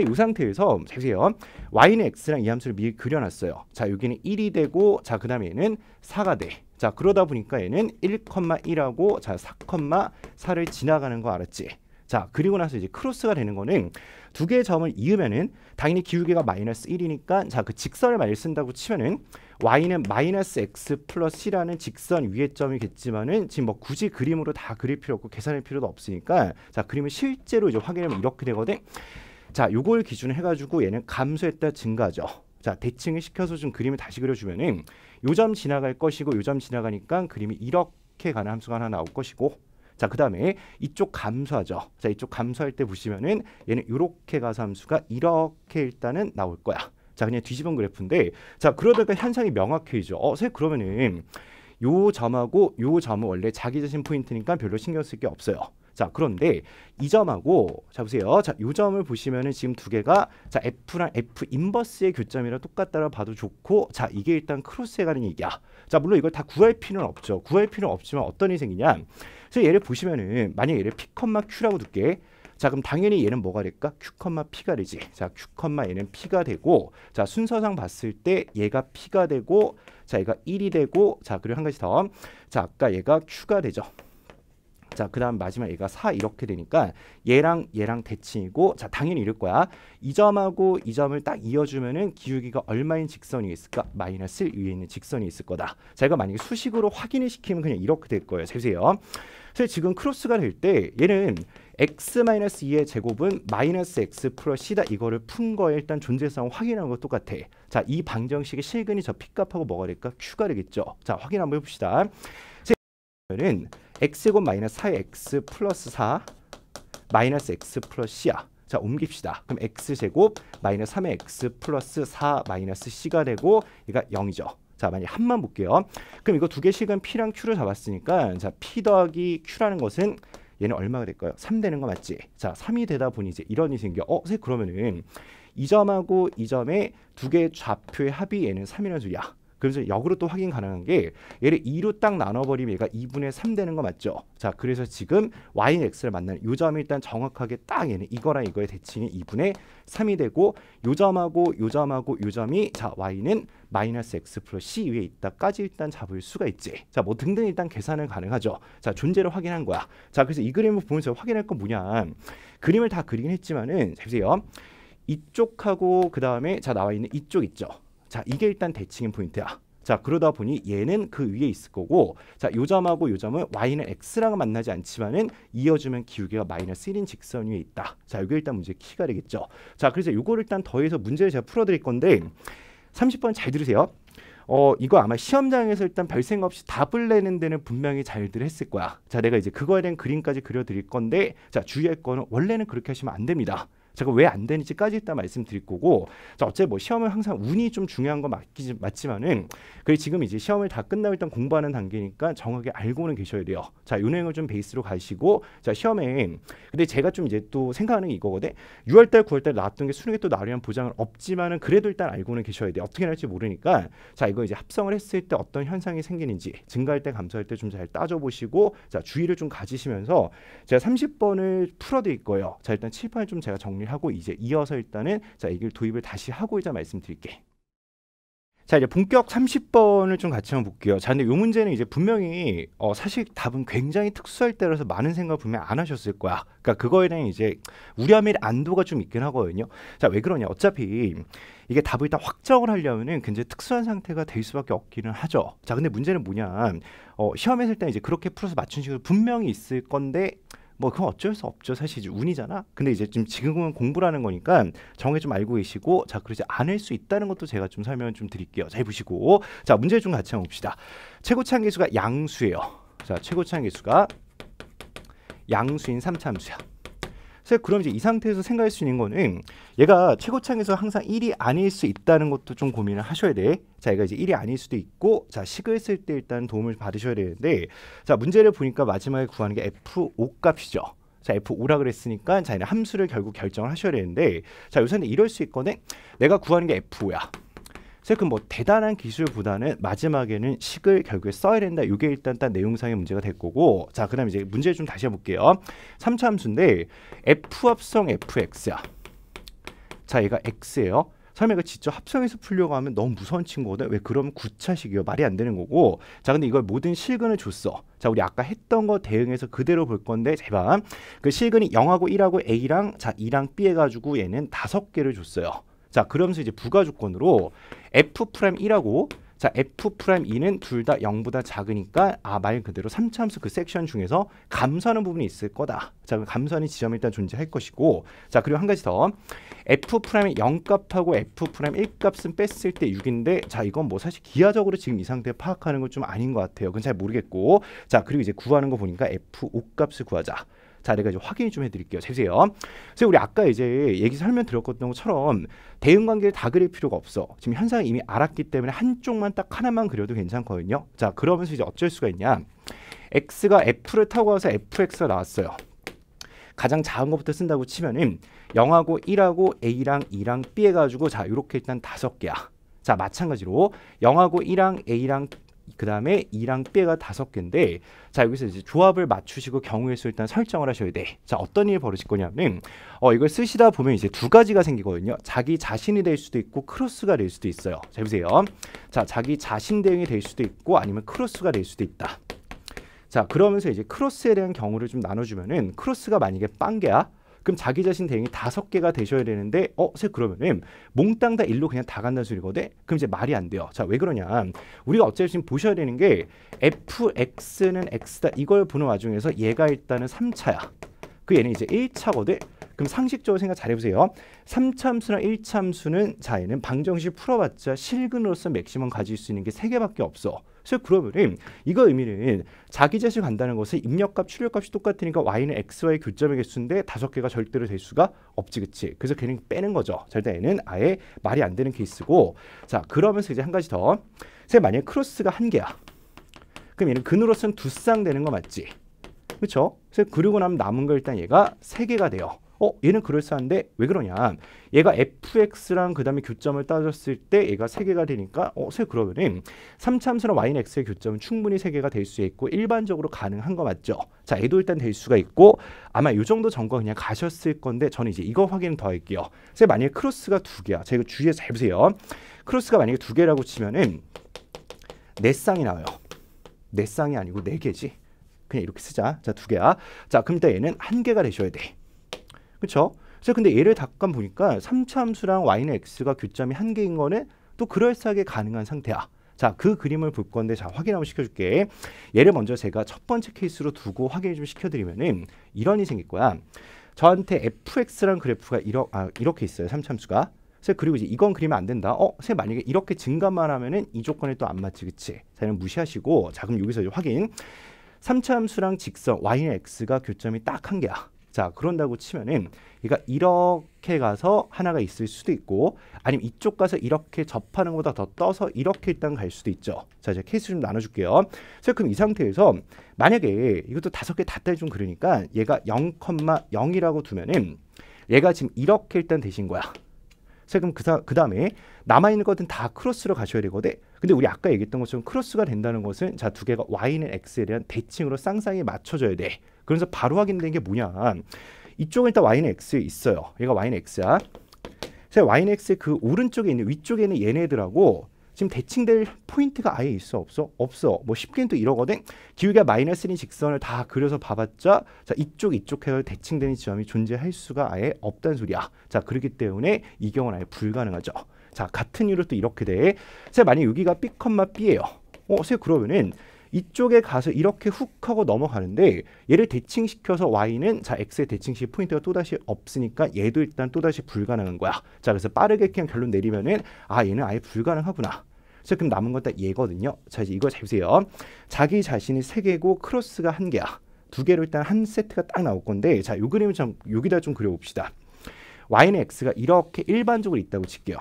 이 상태에서 잘 보세요. y는 x랑 이 함수를 미리 그려놨어요. 자, 여기는 1이 되고 자, 그 다음에 는 4가 돼. 자, 그러다 보니까 얘는 1,1하고 자, 4,4를 지나가는 거 알았지? 자, 그리고 나서 이제 크로스가 되는 거는 두 개의 점을 이으면은 당연히 기울기가 마이너스 1이니까 자, 그 직선을 많이 쓴다고 치면은 y는 마이너스 x 플러스 C라는 직선 위에 점이겠지만은 지금 뭐 굳이 그림으로 다 그릴 필요 없고 계산할 필요도 없으니까 자, 그림을 실제로 이제 확인하면 이렇게 되거든. 자, 요걸 기준으로 해가지고 얘는 감소했다 증가죠. 자, 대칭을 시켜서 좀 그림을 다시 그려주면은 요점 지나갈 것이고 요점 지나가니까 그림이 이렇게 가는 함수가 하나 나올 것이고 자, 그 다음에 이쪽 감소하죠. 자, 이쪽 감소할 때 보시면은 얘는 요렇게 가서 함수가 이렇게 일단은 나올 거야. 자, 그냥 뒤집은 그래프인데 자, 그러다가 현상이 명확해지죠. 어, 새 그러면은 요 점하고 요 점은 원래 자기 자신 포인트니까 별로 신경 쓸 게 없어요. 자 그런데 이 점하고 자 보세요. 자 요 점을 보시면은 지금 두 개가 자 F랑 F 인버스의 교점이라 똑같다라 고 봐도 좋고 자 이게 일단 크로스에 가는 얘기야. 자 물론 이걸 다 구할 필요는 없죠. 구할 필요는 없지만 어떤 일이 생기냐. 그래서 얘를 보시면은 만약 얘를 P, Q라고 둘게. 자 그럼 당연히 얘는 뭐가 될까? Q, P가 되지. 자 Q, 얘는 P가 되고 자 순서상 봤을 때 얘가 P가 되고 자 얘가 1이 되고 자 그리고 한 가지 더. 자 아까 얘가 Q가 되죠. 자, 그 다음 마지막 얘가 4 이렇게 되니까 얘랑 얘랑 대칭이고 자, 당연히 이럴 거야. 이 점하고 이 점을 딱 이어주면은 기울기가 얼마인 직선이 있을까? 마이너스 1 위에 있는 직선이 있을 거다. 자, 이거 만약에 수식으로 확인을 시키면 그냥 이렇게 될 거예요. 보세요. 그래서 지금 크로스가 될 때 얘는 x-2의 제곱은 마이너스 x 플러스 c다 이거를 푼 거에 일단 존재성 확인하는거 똑같아. 자, 이 방정식의 실근이 저 p값하고 뭐가 될까? q가 되겠죠. 자, 확인 한번 해봅시다. 은 x곱 마이너스 4x 플러스 4 마이너스 x 플러스 c야. 자 옮깁시다. 그럼 x제곱 마이너스 3의 x 플러스 4 마이너스 c가 되고 얘가 0이죠. 자 만약 에 한만 볼게요. 그럼 이거 두 개씩은 p랑 q를 잡았으니까 자 p 더하기 q라는 것은 얘는 얼마가 될까요? 3 되는 거 맞지? 자 3이 되다 보니 이제 이런이 생겨. 어? 그러면은 이 점하고 이 점의 두 개의 좌표의 합이 얘는 3이라는 수야. 그래서 역으로 또 확인 가능한 게 얘를 2로 딱 나눠버리면 얘가 2분의 3 되는 거 맞죠? 자 그래서 지금 y x를 만나는 요 점이 일단 정확하게 딱 얘는 이거랑 이거의 대칭이 2분의 3이 되고 요 점하고 요 점하고 요 점이 자 y는 마이너스 x 플러스 c 위에 있다까지 일단 잡을 수가 있지. 자, 뭐 등등 일단 계산은 가능하죠. 자, 존재를 확인한 거야. 자, 그래서 이 그림을 보면서 확인할 건 뭐냐. 그림을 다 그리긴 했지만은 잘 보세요. 이쪽하고 그 다음에 자 나와 있는 이쪽 있죠. 자 이게 일단 대칭인 포인트야. 자 그러다 보니 얘는 그 위에 있을 거고 자 요점하고 요점은 y는 x랑 만나지 않지만은 이어주면 기울기가 마이너스 1인 직선 위에 있다 자 이게 일단 문제 키가 되겠죠 자 그래서 요거를 일단 더해서 문제를 제가 풀어드릴 건데 30번 잘 들으세요 어 이거 아마 시험장에서 일단 별 생각 없이 답을 내는 데는 분명히 잘들 했을 거야 자 내가 이제 그거에 대한 그림까지 그려드릴 건데 자 주의할 거는 원래는 그렇게 하시면 안 됩니다 제가 왜 안 되는지까지 이따 말씀드릴 거고 자 어째 뭐시험을 항상 운이 좀 중요한 거 맞기, 맞지만은 그래 지금 이제 시험을 다 끝나고 일단 공부하는 단계니까 정확하게 알고는 계셔야 돼요 자 요행을 좀 베이스로 가시고 자 시험에 근데 제가 좀 이제 또 생각하는 게 이거거든 6월달 9월달 나왔던 게 수능에 또 나름 보장은 없지만은 그래도 일단 알고는 계셔야 돼요 어떻게 날지 모르니까 자 이거 이제 합성을 했을 때 어떤 현상이 생기는지 증가할 때 감소할 때 좀 잘 따져보시고 자 주의를 좀 가지시면서 제가 30번을 풀어드릴 거예요 자 일단 칠판을 좀 제가 정리 정리하고 이제 이어서 일단은 자 이걸 도입을 다시 하고 이제 말씀드릴게. 자 이제 본격 30번을 좀 같이 한번 볼게요. 자 근데 이 문제는 이제 분명히 어, 사실 답은 굉장히 특수할 때라서 많은 생각 분명 안 하셨을 거야. 그러니까 그거에 대한 이제 우려밀 안도가 좀 있긴 하거든요. 자 왜 그러냐? 어차피 이게 답을 다 확정을 하려면은 굉장히 특수한 상태가 될 수밖에 없기는 하죠. 자 근데 문제는 뭐냐? 어, 시험에서 일단 이제 그렇게 풀어서 맞춘 식으로 분명히 있을 건데 뭐 그건 어쩔 수 없죠. 사실 이제 운이잖아. 근데 이제 지금 지금은 공부라는 거니까 정해 좀 알고 계시고 자 그러지 않을 수 있다는 것도 제가 좀 설명을 좀 드릴게요. 잘 보시고 자 문제 좀 같이 한번 봅시다. 최고차항 계수가 양수예요. 자 최고차항 계수가 양수인 삼참수야 그래 그럼 이제 이 상태에서 생각할 수 있는 거는 얘가 최고창에서 항상 1이 아닐 수 있다는 것도 좀 고민을 하셔야 돼. 자, 얘가 이제 1이 아닐 수도 있고, 자, 식을 쓸 때 일단 도움을 받으셔야 되는데, 자, 문제를 보니까 마지막에 구하는 게 F5 값이죠. 자, F5라 그랬으니까 자, 얘는 함수를 결국 결정을 하셔야 되는데, 자, 요새는 이럴 수 있거든. 내가 구하는 게 F5야. 그래서 그뭐 대단한 기술보다는 마지막에는 식을 결국에 써야 된다. 이게 일단 딱 내용상의 문제가 될 거고 자 그다음 이제 문제 좀 다시 해볼게요. 3차 함수인데 f 합성 fx야. 자 얘가 x예요. 설마 이거 직접 합성해서 풀려고 하면 너무 무서운 친구거든. 왜 그럼 구차식이요. 말이 안 되는 거고. 자, 근데 이걸 모든 실근을 줬어. 자, 우리 아까 했던 거 대응해서 그대로 볼 건데 제발 그 실근이 0하고 1하고 a랑 자 2랑 b 해가지고 얘는 5 개를 줬어요. 자, 그러면서 이제 부가조건으로 f 프라임 1하고 자, f 프라임 2는 둘 다 0보다 작으니까 아말 그대로 3차함수 그 섹션 중에서 감소하는 부분이 있을 거다. 자, 감소하는 지점이 일단 존재할 것이고 자, 그리고 한 가지 더 f 프라임 0값하고 f 프라임 1값은 뺐을 때 6인데 자, 이건 뭐 사실 기하적으로 지금 이 상태 파악하는 건 좀 아닌 것 같아요. 그건 잘 모르겠고 자, 그리고 이제 구하는 거 보니까 f 5값을 구하자. 자, 내가 이제 확인 좀 해드릴게요. 세세요. 그래서 우리 아까 이제 얘기 설명 드렸던 것처럼 대응 관계를 다 그릴 필요가 없어. 지금 현상 이미 알았기 때문에 한쪽만 딱 하나만 그려도 괜찮거든요. 자, 그러면서 이제 어쩔 수가 있냐? x가 f를 타고 와서 fx가 나왔어요. 가장 작은 것부터 쓴다고 치면 0하고 1하고 a랑 2랑 b 해가지고 자 이렇게 일단 다섯 개야. 자 마찬가지로 0하고 1랑 a랑 그 다음에 2랑 뼈가 다섯 개인데 자 여기서 이제 조합을 맞추시고 경우의 수 일단 설정을 하셔야 돼. 자 어떤 일이 벌어질 거냐면 어 이걸 쓰시다 보면 이제 두 가지가 생기거든요. 자기 자신이 될 수도 있고 크로스가 될 수도 있어요. 잘 보세요. 자 자기 자신 대응이 될 수도 있고 아니면 크로스가 될 수도 있다. 자 그러면서 이제 크로스에 대한 경우를 좀 나눠주면은 크로스가 만약에 빵개야 그럼 자기 자신 대응이 다섯 개가 되셔야 되는데 어새 그러면은 몽땅 다 일로 그냥 다 간다는 소리거든. 그럼 이제 말이 안 돼요. 자왜 그러냐? 우리가 어차피 지 보셔야 되는 게 fx는 x다 이걸 보는 와중에서 얘가 일단은 3차야. 그 얘는 이제 1차거든. 그럼 상식적으로 생각 잘해보세요. 3참수나 1참수는 자 얘는 방정식 풀어봤자 실근으로서 맥시멈 가질 수 있는 게 3개밖에 없어. 그래서 그러면 이거 의미는 자기 재수 간다는 것은 입력값, 출력값이 똑같으니까 y는 xy 교점의 개수인데 다섯 개가 절대로 될 수가 없지 그치. 그래서 걔는 빼는 거죠. 절대 얘는 아예 말이 안 되는 케이스고 자 그러면서 이제 한 가지 더. 세 만약에 크로스가 한 개야. 그럼 얘는 근으로서는 두 쌍 되는 거 맞지? 그렇죠? 그래서 그리고 나면 남은 거 일단 얘가 세 개가 돼요. 어 얘는 그럴싸한데 왜 그러냐 얘가 fx랑 그 다음에 교점을 따졌을 때 얘가 3개가 되니까 어 그러면은 3참수랑 y x의 교점은 충분히 3개가 될 수 있고 일반적으로 가능한 거 맞죠 자 얘도 일단 될 수가 있고 아마 요 정도 전과 그냥 가셨을 건데 저는 이제 이거 확인 더 할게요 그래서 만약에 크로스가 2 개야 자 이거 주의해서 잘 보세요 크로스가 만약에 2 개라고 치면은 4 쌍이 나와요 4 쌍이 아니고 4 개지 그냥 이렇게 쓰자. 자, 2 개야. 자, 그럼 일단 얘는 1 개가 되셔야 돼. 그렇죠? 그래서 근데 얘를 잠깐 보니까 3차함수랑 y는 x가 교점이 한 개인 거는 또 그럴싸하게 가능한 상태야. 자, 그 그림을 볼 건데 자, 확인 한번 시켜줄게. 얘를 먼저 제가 첫 번째 케이스로 두고 확인 을좀 시켜드리면은 이런이 생길 거야. 저한테 fx란 그래프가 이러, 아, 이렇게 있어요. 3참수가. 그리고 이제 이건 그리면 안 된다. 어, 세 만약에 이렇게 증가만 하면은 이 조건에 또 안 맞지, 그치? 자, 이건 무시하시고, 자, 그럼 여기서 확인. 3차함수랑 직선 y는 x가 교점이 딱 한 개야. 자, 그런다고 치면은 그러니까 이렇게 가서 하나가 있을 수도 있고 아니면 이쪽 가서 이렇게 접하는 것보다 더 떠서 이렇게 일단 갈 수도 있죠. 자, 이제 케이스 좀 나눠줄게요. 자, 그럼 이 상태에서 만약에 이것도 다섯 개다 따지 면 그러니까 얘가 0,0이라고 두면은 얘가 지금 이렇게 일단 되신 거야. 자, 그럼 그, 그 다음에 남아있는 것은 들다 크로스로 가셔야 되거든. 근데 우리 아까 얘기했던 것처럼 크로스가 된다는 것은 자 두 개가 y는 x에 대한 대칭으로 쌍쌍이 맞춰져야 돼. 그래서 바로 확인된 게 뭐냐. 이쪽에 일단 y는 x에 있어요. 얘가 y는 x야. 그래서 y는 x의 그 오른쪽에 있는 위쪽에 있는 얘네들하고 지금 대칭될 포인트가 아예 있어 없어? 없어. 뭐 쉽게는 또 이러거든. 기울기가 마이너스인 직선을 다 그려서 봐봤자 자 이쪽 이쪽 해서 대칭되는 지점이 존재할 수가 아예 없다는 소리야. 자 그렇기 때문에 이 경우는 아예 불가능하죠. 자 같은 이유로 또 이렇게 돼. 자 만약 여기가 b, B예요. 어, 세 그러면은 이쪽에 가서 이렇게 훅 하고 넘어가는데 얘를 대칭시켜서 y는 자 x의 대칭시 포인트가 또다시 없으니까 얘도 일단 또다시 불가능한 거야. 자 그래서 빠르게 그냥 결론 내리면은 아 얘는 아예 불가능하구나. 자 그럼 남은 건 딱 얘거든요. 자 이제 이거 잘 보세요. 자기 자신이 3 개고 크로스가 1 개야. 두 개로 일단 한 세트가 딱 나올 건데 자요 그림을 좀 여기다 좀 그려봅시다. y는 x가 이렇게 일반적으로 있다고 칠게요.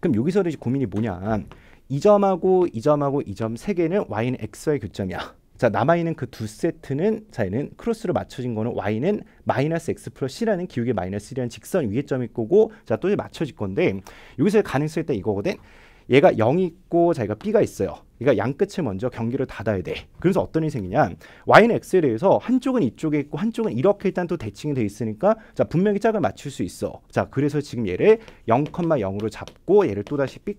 그럼 여기서 이제 고민이 뭐냐? 이 점하고 이 점하고 이점 세 개는 y는 x의 교점이야. 자 남아있는 그 두 세트는 자 얘는 크로스로 맞춰진 거는 y는 마이너스 x 플러스 c라는 기울기 마이너스 1이라는 직선 위에 점이있고 자 또 맞춰질 건데 여기서 가능성이 있다 이거거든 얘가 0이 있고 자기가 b가 있어요 그러니까 양끝을 먼저 경기를 닫아야 돼 그래서 어떤 일이 생기냐 y는 x에 대해서 한쪽은 이쪽에 있고 한쪽은 이렇게 일단 또 대칭이 돼 있으니까 자 분명히 짝을 맞출 수 있어 자 그래서 지금 얘를 0,0으로 잡고 얘를 또다시 b,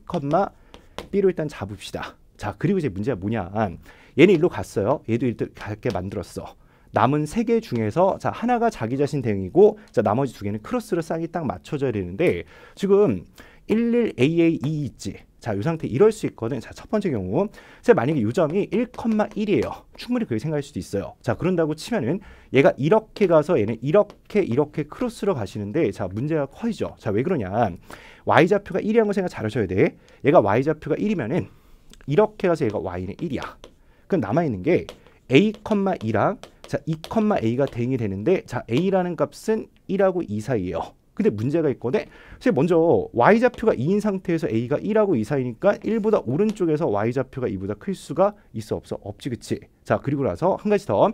B로 일단 잡읍시다. 자, 그리고 이제 문제가 뭐냐. 아, 얘는 일로 갔어요. 얘도 일로 갈게 만들었어. 남은 세 개 중에서 자 하나가 자기 자신 대응이고 자 나머지 두 개는 크로스로 쌍이 딱 맞춰져야 되는데 지금 11AA2 있지. 자, 이 상태 이럴 수 있거든. 자, 첫 번째 경우. 자, 만약에 요점이 1,1이에요. 충분히 그렇게 생각할 수도 있어요. 자, 그런다고 치면은 얘가 이렇게 가서 얘는 이렇게 이렇게 크로스로 가시는데 자, 문제가 커지죠. 자, 왜 그러냐? y좌표가 1이라는 걸 생각 잘하셔야 돼. 얘가 y좌표가 1이면은 이렇게 가서 얘가 y는 1이야. 그럼 남아있는 게 a, 2랑 자 2,a가 대응이 되는데 자 a라는 값은 1하고 2사이에요 근데 문제가 있거든. 사실 먼저 y좌표가 2인 상태에서 a가 1하고 2 사이니까 1보다 오른쪽에서 y좌표가 2보다 클 수가 있어 없어? 없지 그치? 자 그리고 나서 한 가지 더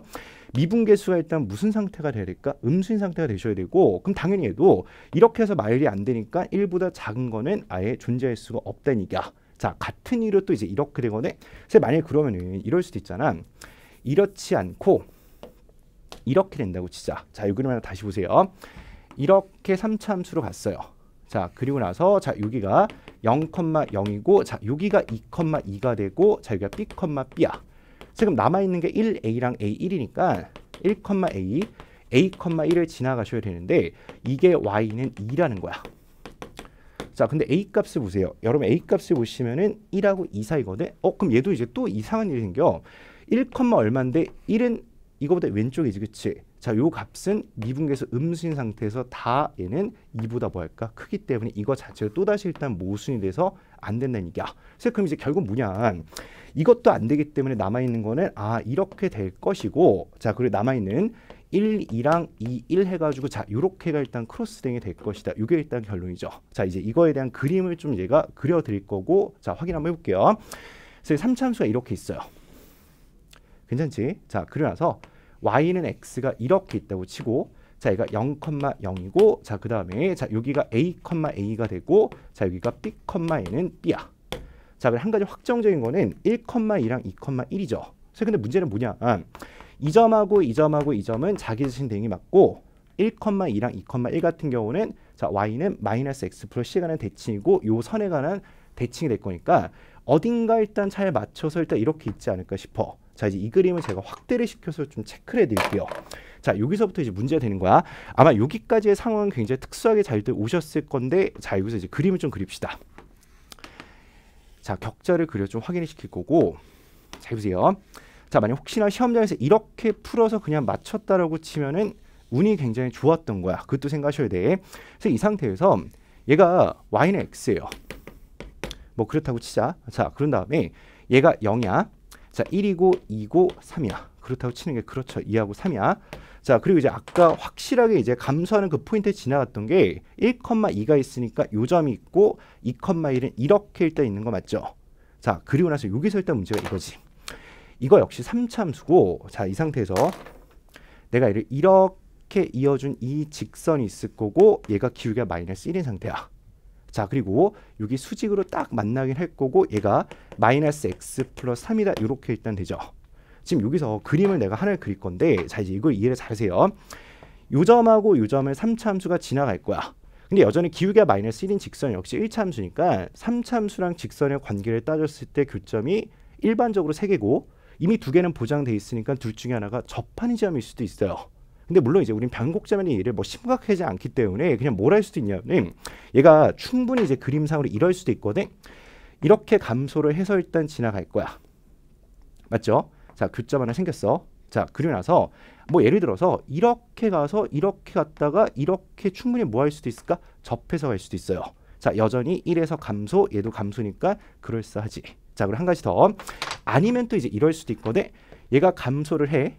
미분계수가 일단 무슨 상태가 되니까 음수인 상태가 되셔야 되고 그럼 당연히 해도 이렇게 해서 마일이 안 되니까 1보다 작은 거는 아예 존재할 수가 없다니까. 자 같은 이유로 또 이제 이렇게 되거네 그래서 만약에 그러면은 이럴 수도 있잖아. 이렇지 않고 이렇게 된다고 치자. 자, 여기림을 다시 보세요. 이렇게 3차함수로 갔어요. 자, 그리고 나서 자, 여기가 0,0이고 자, 여기가 2,2가 되고 자, 여기가 B,B야. 지금 남아있는 게 1a랑 a1이니까 1,a, a,1을 지나가셔야 되는데 이게 y는 2라는 거야. 자, 근데 a 값을 보세요. 여러분 a 값을 보시면은 1하고 2 사이거든. 어, 그럼 얘도 이제 또 이상한 일이 생겨. 1, 얼마인데 1은 이거보다 왼쪽이지, 그치? 자, 요 값은 미분계에서 음수인 상태에서 다 얘는 2보다 뭐할까? 크기 때문에 이거 자체가 또다시 일단 모순이 돼서 안 된다는 얘기야. 그래서 그럼 이제 결국 뭐냐. 이것도 안 되기 때문에 남아있는 거는 아 이렇게 될 것이고 자 그리고 남아있는 1, 2랑 2, 1 해가지고 자이렇게가 일단 크로스링이 될 것이다. 이게 일단 결론이죠. 자 이제 이거에 대한 그림을 좀 얘가 그려드릴 거고 자 확인 한번 해볼게요. 그래서 3차수가 이렇게 있어요. 괜찮지? 자 그려놔서 y는 x가 이렇게 있다고 치고 자 얘가 0,0이고 자 그 다음에 자 여기가 a,a가 되고 자 여기가 b,a는 b야. 자, 그럼 한 가지 확정적인 거는 1,2랑 2,1이죠. 그래서 근데 문제는 뭐냐? 아, 이 점하고 이 점하고 이 점은 자기 자신 대응이 맞고 1,2랑 2,1 같은 경우는 자, y는 마이너스 x 플러스 c에 관한 대칭이고 요 선에 관한 대칭이 될 거니까 어딘가 일단 잘 맞춰서 일단 이렇게 있지 않을까 싶어. 자 이제 이 그림을 제가 확대를 시켜서 좀 체크를 해드릴게요. 자 여기서부터 이제 문제가 되는 거야. 아마 여기까지의 상황은 굉장히 특수하게 잘들 오셨을 건데 자 여기서 이제 그림을 좀 그립시다. 자, 격자를 그려 좀 확인을 시킬 거고 잘 보세요. 자, 만약 혹시나 시험장에서 이렇게 풀어서 그냥 맞췄다라고 치면은 운이 굉장히 좋았던 거야. 그것도 생각하셔야 돼. 그래서 이 상태에서 얘가 y는 x예요. 뭐 그렇다고 치자. 자, 그런 다음에 얘가 0이야. 자, 1이고 2고 3이야. 그렇다고 치는 게 그렇죠. 2하고 3이야. 자, 그리고 이제 아까 확실하게 이제 감소하는 그 포인트에 지나갔던 게 1,2가 있으니까 요점이 있고 2,1은 이렇게 일단 있는 거 맞죠? 자, 그리고 나서 여기서 일단 문제가 이거지. 이거 역시 3참수고 자, 이 상태에서 내가 얘를 이렇게 이어준 이 직선이 있을 거고 얘가 기울기가 마이너스 1인 상태야. 자 그리고 여기 수직으로 딱 만나긴 할 거고 얘가 마이너스 x 플러스 3이다 이렇게 일단 되죠. 지금 여기서 그림을 내가 하나를 그릴 건데 자 이제 이걸 이해를 잘하세요. 요점하고 요점의 3차 함수가 지나갈 거야. 근데 여전히 기울기가 마이너스 1인 직선 역시 1차 함수니까 3차 함수랑 직선의 관계를 따졌을 때 교점이 일반적으로 3개고 이미 2 개는 보장돼 있으니까 둘 중에 하나가 접하는 지점일 수도 있어요. 근데 물론 이제 우린 변곡점의 일를뭐 심각하지 않기 때문에 그냥 뭘 할 수도 있냐면 얘가 충분히 이제 그림상으로 이럴 수도 있거든. 이렇게 감소를 해서 일단 지나갈 거야. 맞죠? 자, 교점 하나 생겼어. 자, 그리고 나서 뭐 예를 들어서 이렇게 가서 이렇게 갔다가 이렇게 충분히 뭐 할 수도 있을까? 접해서 갈 수도 있어요. 자, 여전히 1에서 감소, 얘도 감소니까 그럴싸하지. 자, 그리고 한 가지 더. 아니면 또 이제 이럴 수도 있거든. 얘가 감소를 해.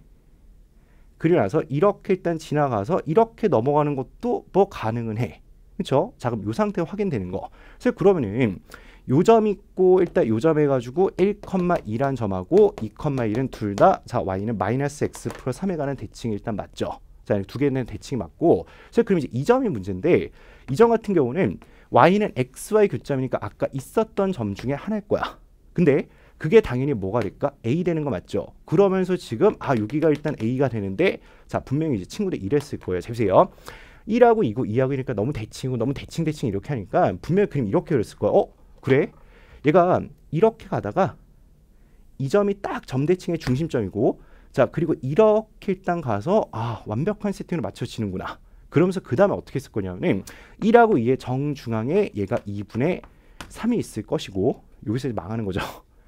그리고 나서 이렇게 일단 지나가서 이렇게 넘어가는 것도 뭐 가능은 해. 그렇죠? 자, 그럼 이 상태 확인되는 거. 그래서 그러면은 요점 있고 일단 요점 해가지고 1,2란 점하고 2,1은 둘다자 y는 마이너스 x 플러스 3에 관한 대칭이 일단 맞죠. 자, 두 개는 대칭이 맞고 그래서 그럼 이제 이 점이 문제인데 이 점 같은 경우는 y는 xy 교점이니까 아까 있었던 점 중에 하나일 거야. 근데 그게 당연히 뭐가 될까? A 되는 거 맞죠? 그러면서 지금 아 여기가 일단 A가 되는데 자 분명히 이제 친구들 이랬을 거예요. 자 보세요. 1하고 2고 2하고 이니까 너무 대칭이고 너무 대칭 대칭 이렇게 하니까 분명히 그림 이렇게 그랬을 거야. 어? 그래? 얘가 이렇게 가다가 이 점이 딱 점대칭의 중심점이고 자 그리고 이렇게 일단 가서 아 완벽한 세팅을 맞춰지는구나 그러면서 그 다음에 어떻게 했을 거냐면 1하고 2의 정중앙에 얘가 2분의 3이 있을 것이고 여기서 망하는 거죠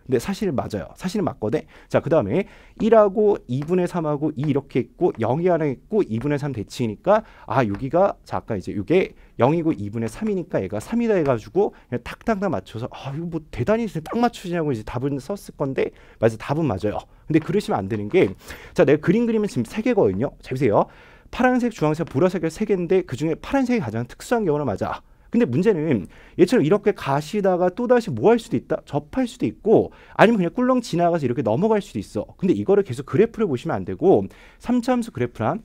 근데 사실 맞아요. 사실 맞거든. 자, 그 다음에 1하고 2분의 3하고 2 이렇게 있고 0이 하나 있고 2분의 3 대치니까 아, 여기가 자, 아까 이제 이게 0이고 2분의 3이니까 얘가 3이다 해가지고 그냥 탁탁탁 맞춰서 아, 이거 뭐 대단히 딱 맞추냐고 이제 답은 썼을 건데 맞아 답은 맞아요. 근데 그러시면 안 되는 게 자, 내가 그림 그리면 지금 3개거든요. 자, 보세요. 파란색, 주황색, 보라색을 3개인데 그 중에 파란색이 가장 특수한 경우는 맞아. 근데 문제는 얘처럼 이렇게 가시다가 또다시 뭐 할 수도 있다? 접할 수도 있고 아니면 그냥 꿀렁 지나가서 이렇게 넘어갈 수도 있어. 근데 이거를 계속 그래프를 보시면 안 되고 3차함수 그래프란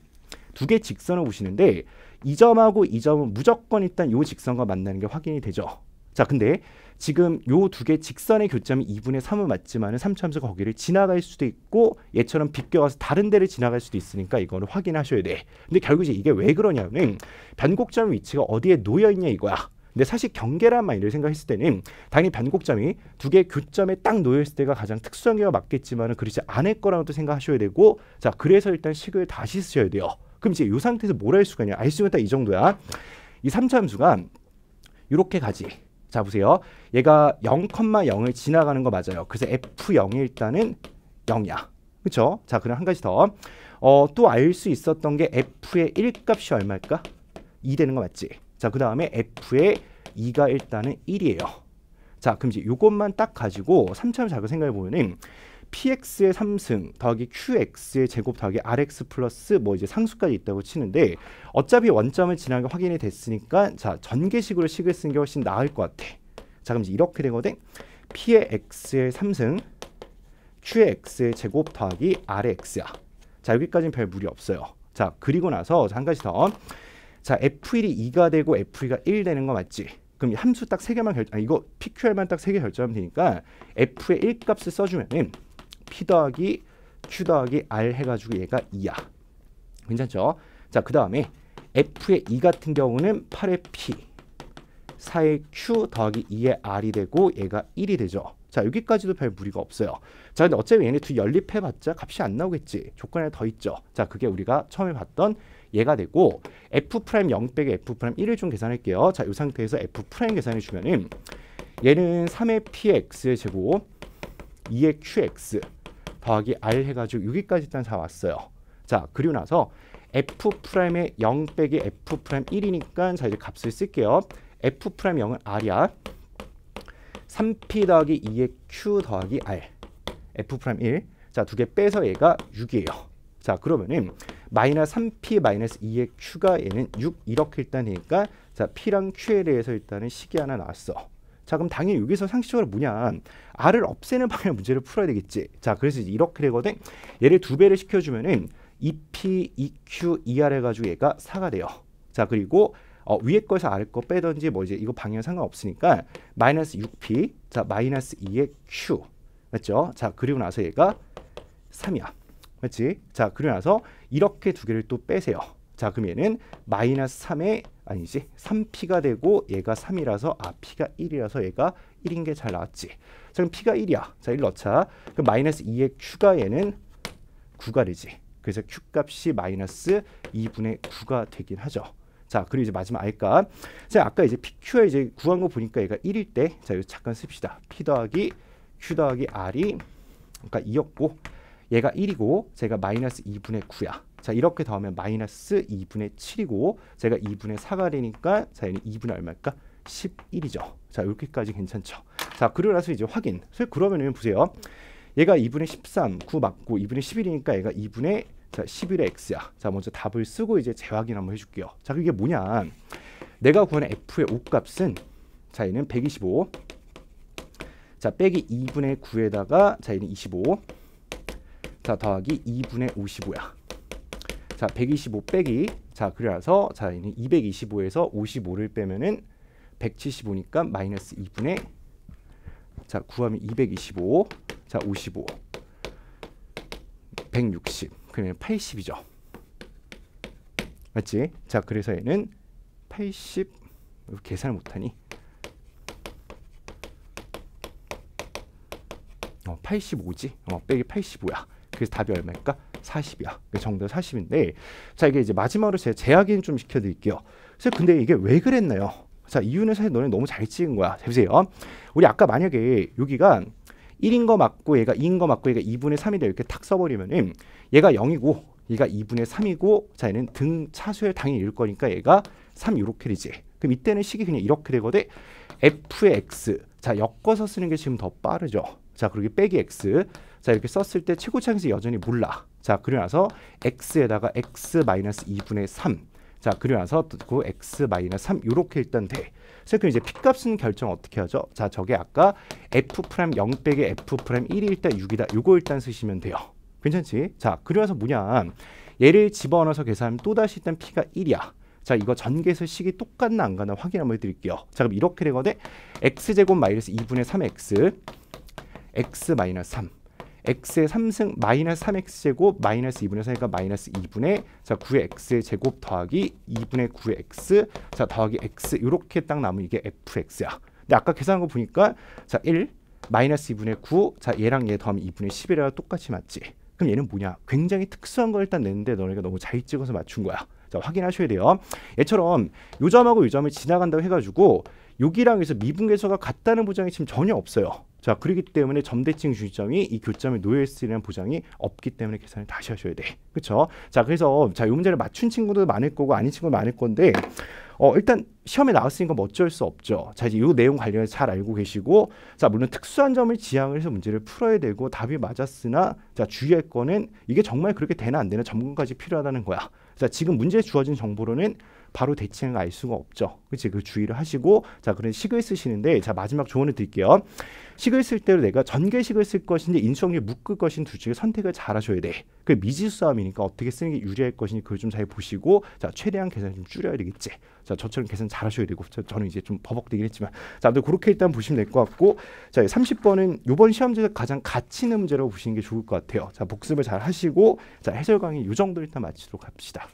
두개 직선을 보시는데 이 점하고 이 점은 무조건 일단 이 직선과 만나는 게 확인이 되죠. 자, 근데 지금 요 두개 직선의 교점이 2분의 3을맞지만 3차함수가 거기를 지나갈 수도 있고 얘처럼 비껴와서 다른 데를 지나갈 수도 있으니까 이거는 확인하셔야 돼. 근데 결국 이제 이게 왜 그러냐면 변곡점 위치가 어디에 놓여 있냐 이거야. 근데 사실 경계란 말를 생각했을 때는 당연히 변곡점이 두 개의 교점에 딱 놓여있을 때가 가장 특수한 경우가 맞겠지만 은그렇지 않을 거라고도 생각하셔야 되고 자 그래서 일단 식을 다시 쓰셔야 돼요. 그럼 이제 이 상태에서 뭘 할 수가 있냐 알 수가 딱이 정도야. 이 3차 함수가 이렇게 가지. 자 보세요. 얘가 0,0을 지나가는 거 맞아요. 그래서 F0이 일단은 0이야. 그쵸자 그럼 한 가지 더. 어, 또 알 수 있었던 게 F의 1값이 얼마일까? 2 되는 거 맞지? 자그 다음에 F의 2가 일단은 1이에요. 자 그럼 이제 요것만 딱 가지고 3차함 작을 생각해보면은 px의 3승 더하기 qx의 제곱 더하기 rx 플러스 뭐 이제 상수까지 있다고 치는데 어차피 원점을 지나게 확인이 됐으니까 자 전개식으로 식을 쓰는 게 훨씬 나을 것 같아. 자 그럼 이제 이렇게 되거든. p x의 3승 q x의 제곱 더하기 rx야. 자 여기까지는 별 무리 없어요. 자 그리고 나서 한 가지 더. 자 f1이 2가 되고 f2가 1 되는 거 맞지? 그럼 함수 딱 세 개만 결, 아 이거 PQR만 딱 세 개 결정하면 되니까 F의 1 값을 써주면은 E P 더하기 Q 더하기 R 해가지고 얘가 2야. 괜찮죠? 자, 그 다음에 F의 2 같은 경우는 8의 P, 4의 Q 더하기 2의 R이 되고 얘가 1이 되죠. 자, 여기까지도 별 무리가 없어요. 자, 근데 어차피 얘네 두 연립해봤자 값이 안 나오겠지. 조건에 더 있죠. 자, 그게 우리가 처음에 봤던 얘가 되고 F'0 프라임 빼기 F'1을 프라임 좀 계산할게요. 자, 이 상태에서 F' 프라임 계산해주면은 얘는 3의 px의 제곱 2의 qx 더하기 R 해가지고 여기까지 일단 다 왔어요. 자, 그리고 나서 f 프라임의 0 빼기 f 프라임 1이니까 자 이제 값을 쓸게요. f 프라임 0은 r이야. 3p 더하기 2의 q 더하기 r f 프라임 1. 자, 두 개 빼서 얘가 6이에요. 자, 그러면은 마이너스 3p 마이너스 2의 q가 얘는 6 이렇게 일단 되니까 자, p랑 q에 대해서 일단은 식이 하나 나왔어. 자 그럼 당연히 여기서 상식적으로 뭐냐 알을 없애는 방향 문제를 풀어야 되겠지. 자 그래서 이렇게 되거든. 얘를 두 배를 시켜주면은 EP, EQ, ER 해가지고 얘가 4가 돼요. 자 그리고 어, 위에 거에서 아래 거 빼든지 뭐 이제 이거 방향 상관없으니까 마이너스 6P 자 마이너스 2의 Q 맞죠? 자 그리고 나서 얘가 3이야. 맞지? 자 그리고 나서 이렇게 두 개를 또 빼세요. 자 그러면은 마이너스 3에 아니지 3p가 되고 얘가 3이라서 아 p가 1이라서 얘가 1인 게 잘 나왔지. 자 그럼 p가 1이야. 자1 넣자. 그럼 마이너스 2의 q가 얘는 9가 되지. 그래서 q값이 마이너스 2분의 9가 되긴 하죠. 자 그리고 이제 마지막 알까자 아까 이제 p q 에 이제 구한 거 보니까 얘가 1일 때자 이거 잠깐 씁시다. p 더하기 q 더하기 r이 그러니까 2였고 얘가 1이고 제가 마이너스 2분의 9야. 자 이렇게 더하면 마이너스 2분의 7이고 제가 2분의 4가 되니까 자 얘는 2분의 얼마일까? 11이죠. 자렇게까지 괜찮죠. 자 그리고 나서 이제 확인. 그래 그러면은 보세요. 얘가 2분의 13, 9 맞고 2분의 11이니까 얘가 2분의 자 11의 x야. 자 먼저 답을 쓰고 이제 재확인 한번 해줄게요. 자 그게 뭐냐? 내가 구한 f의 오값은 자 얘는 125. 자 빼기 2분의 9에다가 자 얘는 25. 자 더하기 2분의 55야. 자, 125 빼기. 자, 그래서 자, 얘는 225에서 55를 빼면은 175니까 마이너스 2분의 자, 구하면 225. 자, 55. 160. 그러면 80이죠. 맞지? 자, 그래서 얘는 80 계산을 못 하니. 어, 85지. 어, 빼기 85야. 그래서 답이 얼마일까? 40이야. 그 정도 40인데 자 이게 이제 마지막으로 제가 재확인 좀 시켜드릴게요. 그래서 근데 이게 왜 그랬나요? 자 이유는 사실 너네 너무 잘 찍은 거야. 자, 보세요. 우리 아까 만약에 여기가 1인 거 맞고 얘가 2인 거 맞고 얘가 2분의 3이다 이렇게 탁 써버리면은 얘가 0이고 얘가 2분의 3이고 자 얘는 등 차수열 당연히 1일 거니까 얘가 3 이렇게 되지. 그럼 이때는 식이 그냥 이렇게 되거든. f의 x 자 엮어서 쓰는 게 지금 더 빠르죠. 자 그리고 빼기 x 자 이렇게 썼을 때 최고차항에서 여전히 몰라. 자 그리고 나서 x에다가 x 2분의 3. 자 그리고 나서 그 x 3 이렇게 일단 돼. 그래서 그럼 이제 p 값은 결정 어떻게 하죠? 자 저게 아까 f 프라임 0 빼기 f 프라임 1이 일단 6이다. 이거 일단 쓰시면 돼요. 괜찮지? 자 그리고 나서 뭐냐? 얘를 집어넣어서 계산하면 또다시 일단 p가 1이야. 자 이거 전개해서 식이 똑같나 안 가나 확인 한번 해드릴게요 자 그럼 이렇게 되거든 x제곱 마이너스 2분의 3x x 마이너스 3 x의 3승 마이너스 3x 제곱 마이너스 2분의 4니까 마이너스 2분의 자 9의 x의 제곱 더하기 2분의 9의 x 자 더하기 x 이렇게 딱 남은 이게 fx야. 근데 아까 계산한 거 보니까 자 1 마이너스 2분의 9 자 얘랑 얘 더하면 2분의 10이라 똑같이 맞지. 그럼 얘는 뭐냐? 굉장히 특수한 걸 일단 냈는데 너네가 너무 잘 찍어서 맞춘 거야. 자 확인하셔야 돼요. 얘처럼 요 점하고 요 점을 지나간다고 해가지고 여기랑 여기서 미분계수가 같다는 보장이 지금 전혀 없어요. 자 그렇기 때문에 점대칭 주의점이 이 교점에 놓여 있으리라는 보장이 없기 때문에 계산을 다시 하셔야 돼. 그렇죠? 자 그래서 자 이 문제를 맞춘 친구도 많을 거고 아닌 친구도 많을 건데 어 일단 시험에 나왔으니까 뭐 어쩔 수 없죠. 자 이제 이 내용 관련해서 잘 알고 계시고 자 물론 특수한 점을 지향을 해서 문제를 풀어야 되고 답이 맞았으나 자 주의할 거는 이게 정말 그렇게 되나 안 되나 전문가까지 필요하다는 거야. 자 지금 문제에 주어진 정보로는 바로 대칭을 알 수가 없죠. 그치? 그 주의를 하시고 자 그런 식을 쓰시는데 자 마지막 조언을 드릴게요. 식을 쓸 때로 내가 전개식을 쓸 것인지 인수형률 묶을 것인지 둘 중에 선택을 잘 하셔야 돼. 그 미지수 싸움이니까 어떻게 쓰는 게 유리할 것인지 그걸 좀 잘 보시고 자 최대한 계산을 좀 줄여야 되겠지. 자 저처럼 계산 잘 하셔야 되고 저, 저는 이제 좀 버벅대긴 했지만 자 아무튼 그렇게 일단 보시면 될 것 같고 자 30번은 요번 시험지에 서 가장 가치 있는 문제라고 보시는 게 좋을 것 같아요. 자 복습을 잘 하시고 자 해설 강의 요 정도 일단 마치도록 합시다.